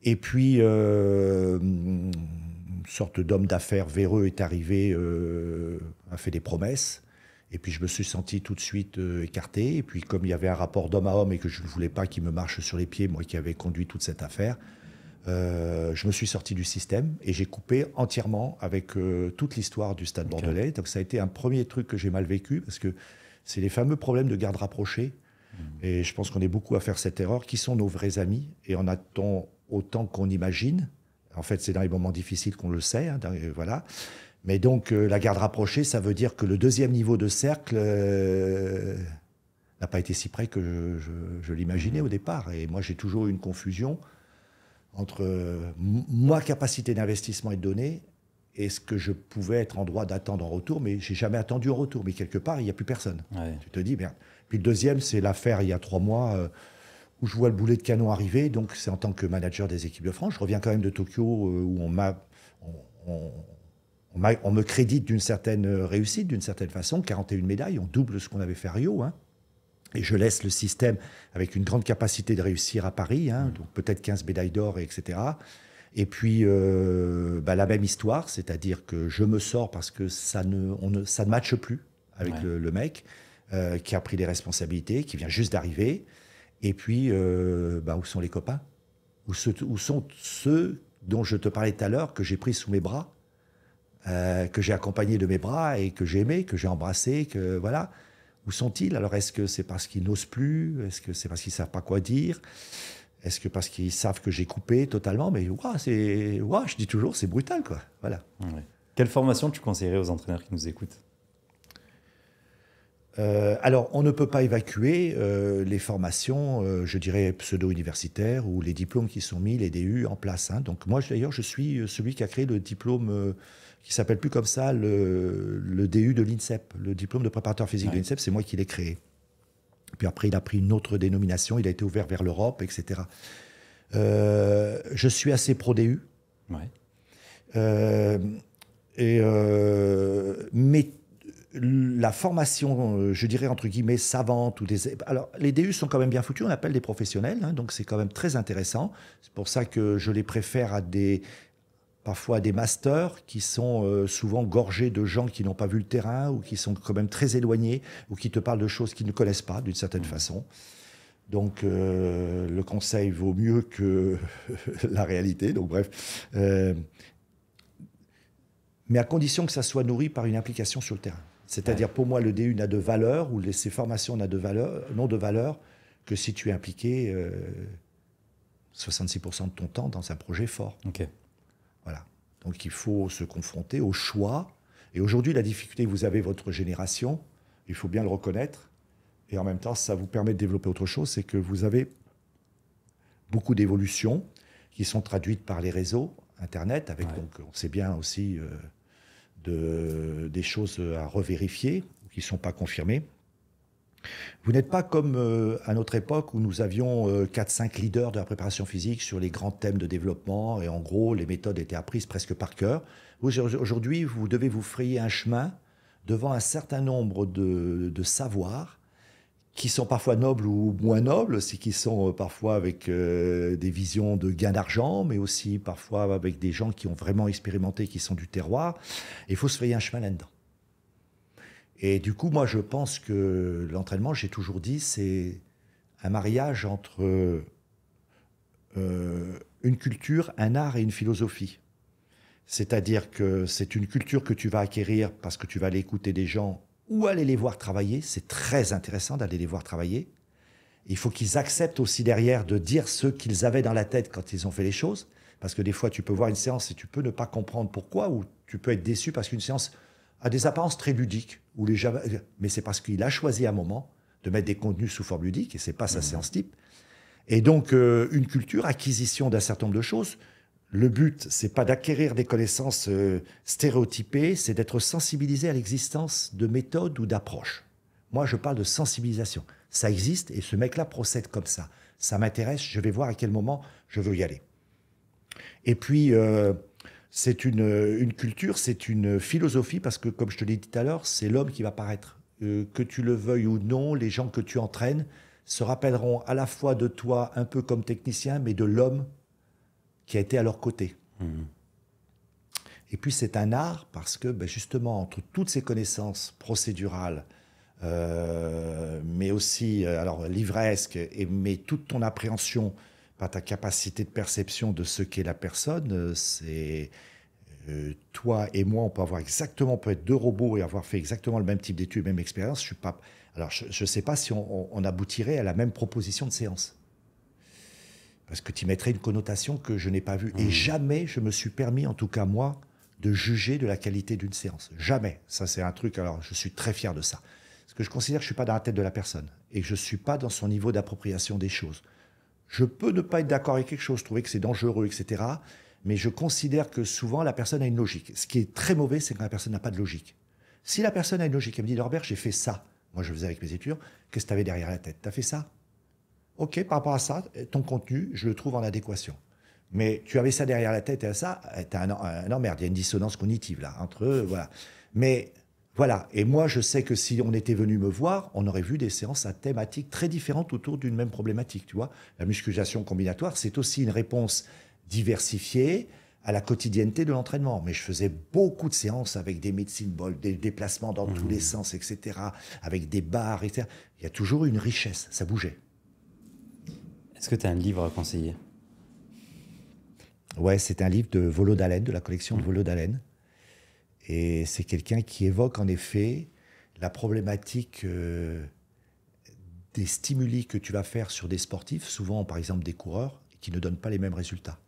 Et puis, euh, une sorte d'homme d'affaires véreux est arrivé, a fait des promesses. Et puis je me suis senti tout de suite écarté. Et puis comme il y avait un rapport d'homme à homme et que je ne voulais pas qu'il me marche sur les pieds, moi qui avais conduit toute cette affaire, euh, je me suis sorti du système et j'ai coupé entièrement avec euh, toute l'histoire du Stade Bordelais. Donc ça a été un premier truc que j'ai mal vécu parce que c'est les fameux problèmes de garde rapprochée. Hmm. Et je pense qu'on est beaucoup à faire cette erreur. Qui sont nos vrais amis Et en a autant qu'on imagine En fait, c'est dans les moments difficiles qu'on le sait. Hein, euh, voilà. Mais donc la garde rapprochée, ça veut dire que le deuxième niveau de cercle n'a pas été si près que je, l'imaginais au départ. Et moi, j'ai toujours eu une confusion entre moi, capacité d'investissement et de données et ce que je pouvais être en droit d'attendre en retour, mais j'ai jamais attendu en retour. Mais quelque part, il n'y a plus personne. Tu te dis, merde. Puis le deuxième, c'est l'affaire il y a trois mois euh, où je vois le boulet de canon arriver. Donc, c'est en tant que manager des équipes de France. Je reviens quand même de Tokyo euh, où on m'a. me crédite d'une certaine euh, réussite, d'une certaine façon, 41 médailles, on double ce qu'on avait fait à Rio. Hein. Et je laisse le système avec une grande capacité de réussir à Paris, hein, mm. donc peut-être 15 médailles d'or, etc. Et puis, euh, bah, la même histoire, c'est-à-dire que je me sors parce que ça ne, on ça ne matche plus avec le, mec euh, qui a pris des responsabilités, qui vient juste d'arriver. Et puis, euh, bah, où sont les copains où, où, sont ceux dont je te parlais tout à l'heure, que j'ai pris sous mes bras, que j'ai accompagné de mes bras et que j'ai aimé, que j'ai embrassé, que voilà. Où sont-ils Alors, est-ce que c'est parce qu'ils n'osent plus Est-ce que c'est parce qu'ils savent pas quoi dire Est-ce que parce qu'ils savent que j'ai coupé totalement Mais ouah, c'est ouah, je dis toujours, c'est brutal, quoi. Voilà. Quelle formation tu conseillerais aux entraîneurs qui nous écoutent euh, alors, on ne peut pas évacuer euh, les formations, euh, je dirais, pseudo-universitaires ou les diplômes qui sont mis, les DU, en place. Hein. Donc, moi, d'ailleurs, je suis celui qui a créé le diplôme qui s'appelle plus comme ça le, DU de l'INSEP, le diplôme de préparateur physique de l'INSEP, c'est moi qui l'ai créé. Puis après, il a pris une autre dénomination, il a été ouvert vers l'Europe, etc. Euh, je suis assez pro-DU. Euh, et euh, mais la formation, je dirais entre guillemets savante ou des alors les DU sont quand même bien foutus, on appelle des professionnels, hein, donc c'est quand même très intéressant. C'est pour ça que je les préfère à des parfois des masters qui sont euh, souvent gorgés de gens qui n'ont pas vu le terrain ou qui sont quand même très éloignés ou qui te parlent de choses qu'ils ne connaissent pas d'une certaine mmh. façon. Donc euh, le conseil vaut mieux que la réalité. Donc bref. Euh, mais à condition que ça soit nourri par une implication sur le terrain. C'est-à-dire pour moi le DU n'a de valeur ou ces formations n'ont de valeur, non de valeur que si tu es impliqué 66% de ton temps dans un projet fort. Ok. Donc il faut se confronter au choix. Et aujourd'hui, la difficulté que vous avez, votre génération, il faut bien le reconnaître. Et en même temps, ça vous permet de développer autre chose, c'est que vous avez beaucoup d'évolutions qui sont traduites par les réseaux Internet, avec donc, on sait bien aussi euh, des choses à revérifier, qui ne sont pas confirmées. Vous n'êtes pas comme euh, à notre époque où nous avions 4-5 euh, leaders de la préparation physique sur les grands thèmes de développement et en gros les méthodes étaient apprises presque par cœur. Aujourd'hui, vous devez vous frayer un chemin devant un certain nombre de, savoirs qui sont parfois nobles ou moins nobles, c'est qu'ils sont euh, parfois avec des visions de gain d'argent, mais aussi parfois avec des gens qui ont vraiment expérimenté, qui sont du terroir. Il faut se frayer un chemin là-dedans. Et du coup, moi, je pense que l'entraînement, j'ai toujours dit, c'est un mariage entre euh, une culture, un art et une philosophie. C'est-à-dire que c'est une culture que tu vas acquérir parce que tu vas aller écouter des gens ou aller les voir travailler. C'est très intéressant d'aller les voir travailler. Il faut qu'ils acceptent aussi derrière de dire ce qu'ils avaient dans la tête quand ils ont fait les choses. Parce que des fois, tu peux voir une séance et tu peux ne pas comprendre pourquoi, ou tu peux être déçu parce qu'une séance a des apparences très ludiques, où les mais c'est parce qu'il a choisi à un moment de mettre des contenus sous forme ludique, et c'est pas sa mmh. séance type. Et donc, euh, une culture, acquisition d'un certain nombre de choses. Le but, c'est pas d'acquérir des connaissances euh, stéréotypées, c'est d'être sensibilisé à l'existence de méthodes ou d'approches. Moi, je parle de sensibilisation. Ça existe et ce mec-là procède comme ça. Ça m'intéresse, je vais voir à quel moment je veux y aller. Et puis, euh, c'est euh, une, culture, c'est une philosophie, parce que comme je te l'ai dit tout à l'heure, c'est l'homme qui va paraître. Euh, que tu le veuilles ou non, les gens que tu entraînes se rappelleront à la fois de toi, un peu comme technicien, mais de l'homme qui a été à leur côté. Mmh. Et puis c'est un art parce que ben, justement, entre toutes ces connaissances procédurales, euh, mais aussi alors livresque, et, mais toute ton appréhension pas ta capacité de perception de ce qu'est la personne. Euh, c'est euh, toi et moi, on peut avoir exactement, on peut être deux robots et avoir fait exactement le même type d'étude, même expérience. Je suis pas. Alors, je ne sais pas si on, aboutirait à la même proposition de séance. Parce que tu mettrais une connotation que je n'ai pas vue. Et mmh. jamais je me suis permis, en tout cas moi, de juger de la qualité d'une séance. Jamais. Ça, c'est un truc. Alors, je suis très fier de ça. Parce que je considère que je ne suis pas dans la tête de la personne et que je ne suis pas dans son niveau d'appropriation des choses. Je peux ne pas être d'accord avec quelque chose, trouver que c'est dangereux, etc. Mais je considère que souvent la personne a une logique. Ce qui est très mauvais, c'est quand la personne n'a pas de logique. Si la personne a une logique, elle me dit Norbert, j'ai fait ça. Moi, je faisais avec mes études. Qu'est-ce que tu avais derrière la tête Tu as fait ça Ok, par rapport à ça, ton contenu, je le trouve en adéquation. Mais tu avais ça derrière la tête et à ça, t'as un, un, emmerde. Il y a une dissonance cognitive là entre eux, voilà. Mais voilà, et moi je sais que si on était venu me voir, on aurait vu des séances à thématiques très différentes autour d'une même problématique, tu vois. La musculation combinatoire, c'est aussi une réponse diversifiée à la quotidienneté de l'entraînement. Mais je faisais beaucoup de séances avec des médecines des déplacements dans tous mmh. les sens, etc., avec des bars, etc. Il y a toujours une richesse, ça bougeait. Est-ce que tu as un livre à conseiller Ouais, c'est un livre de Volo de la collection de mmh. Volo et c'est quelqu'un qui évoque en effet la problématique euh, des stimuli que tu vas faire sur des sportifs, souvent par exemple des coureurs, qui ne donnent pas les mêmes résultats.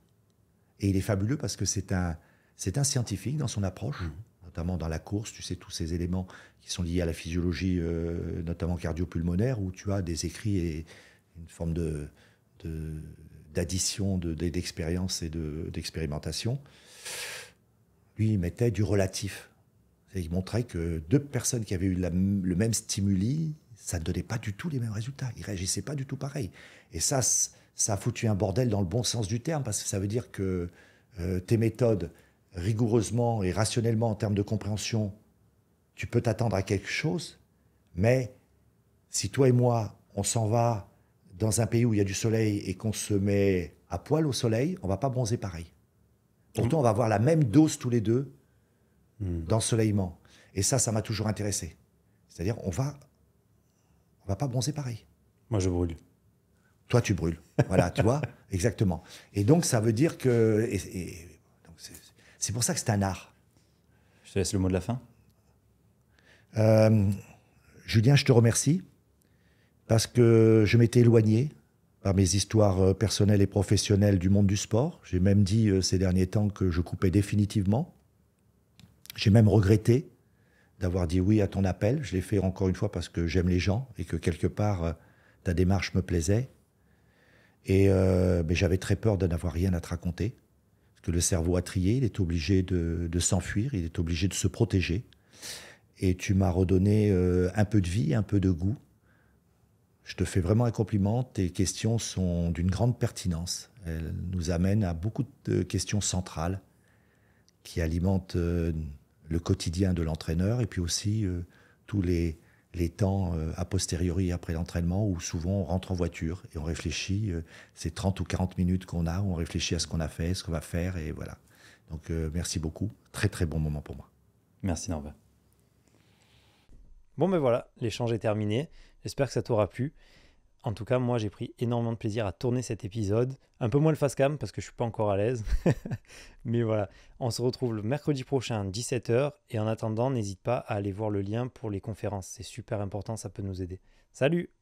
Et il est fabuleux parce que c'est un, c'est un scientifique dans son approche, mmh. notamment dans la course, tu sais, tous ces éléments qui sont liés à la physiologie, euh, notamment notamment pulmonaire où tu as des écrits et une forme de, d'addition de, d'expérience et de, d'expérimentation lui, il mettait du relatif. Il montrait que deux personnes qui avaient eu le même stimuli, ça ne donnait pas du tout les mêmes résultats. Ils réagissaient pas du tout pareil. Et ça, ça a foutu un bordel dans le bon sens du terme, parce que ça veut dire que euh, tes méthodes, rigoureusement et rationnellement en termes de compréhension, tu peux t'attendre à quelque chose, mais si toi et moi, on s'en va dans un pays où il y a du soleil et qu'on se met à poil au soleil, on va pas bronzer pareil. Pourtant, on va avoir la même dose tous les deux d'ensoleillement. Et ça, ça m'a toujours intéressé. C'est-à-dire, on va, on va pas bronzer pareil. Moi, je brûle. Toi, tu brûles. Voilà, toi, exactement. Et donc, ça veut dire que. c'est pour ça que c'est un art. Je te laisse le mot de la fin. Euh, Julien, je te remercie parce que je m'étais éloigné par mes histoires euh, personnelles et professionnelles du monde du sport. J'ai même dit euh, ces derniers temps que je coupais définitivement. J'ai même regretté d'avoir dit oui à ton appel. Je l'ai fait encore une fois parce que j'aime les gens et que quelque part, euh, ta démarche me plaisait. Et mais j'avais très peur de n'avoir rien à te raconter. Parce que le cerveau a trié, il est obligé de, s'enfuir, il est obligé de se protéger. Et tu m'as redonné un peu de vie, un peu de goût, je te fais vraiment un compliment. Tes questions sont d'une grande pertinence. Elles nous amènent à beaucoup de questions centrales qui alimentent euh, le quotidien de l'entraîneur et puis aussi euh, tous les, temps euh, a posteriori après l'entraînement où souvent on rentre en voiture et on réfléchit. Ces 30 ou 40 minutes qu'on a, on réfléchit à ce qu'on a fait, ce qu'on va faire et voilà. Donc merci beaucoup. Très très bon moment pour moi. Merci Norbert. Bon ben voilà, l'échange est terminé. J'espère que ça t'aura plu. En tout cas, moi, j'ai pris énormément de plaisir à tourner cet épisode. Un peu moins le face cam parce que je suis pas encore à l'aise. Mais voilà, on se retrouve le mercredi prochain, 17h. Et en attendant, n'hésite pas à aller voir le lien pour les conférences. C'est super important, ça peut nous aider. Salut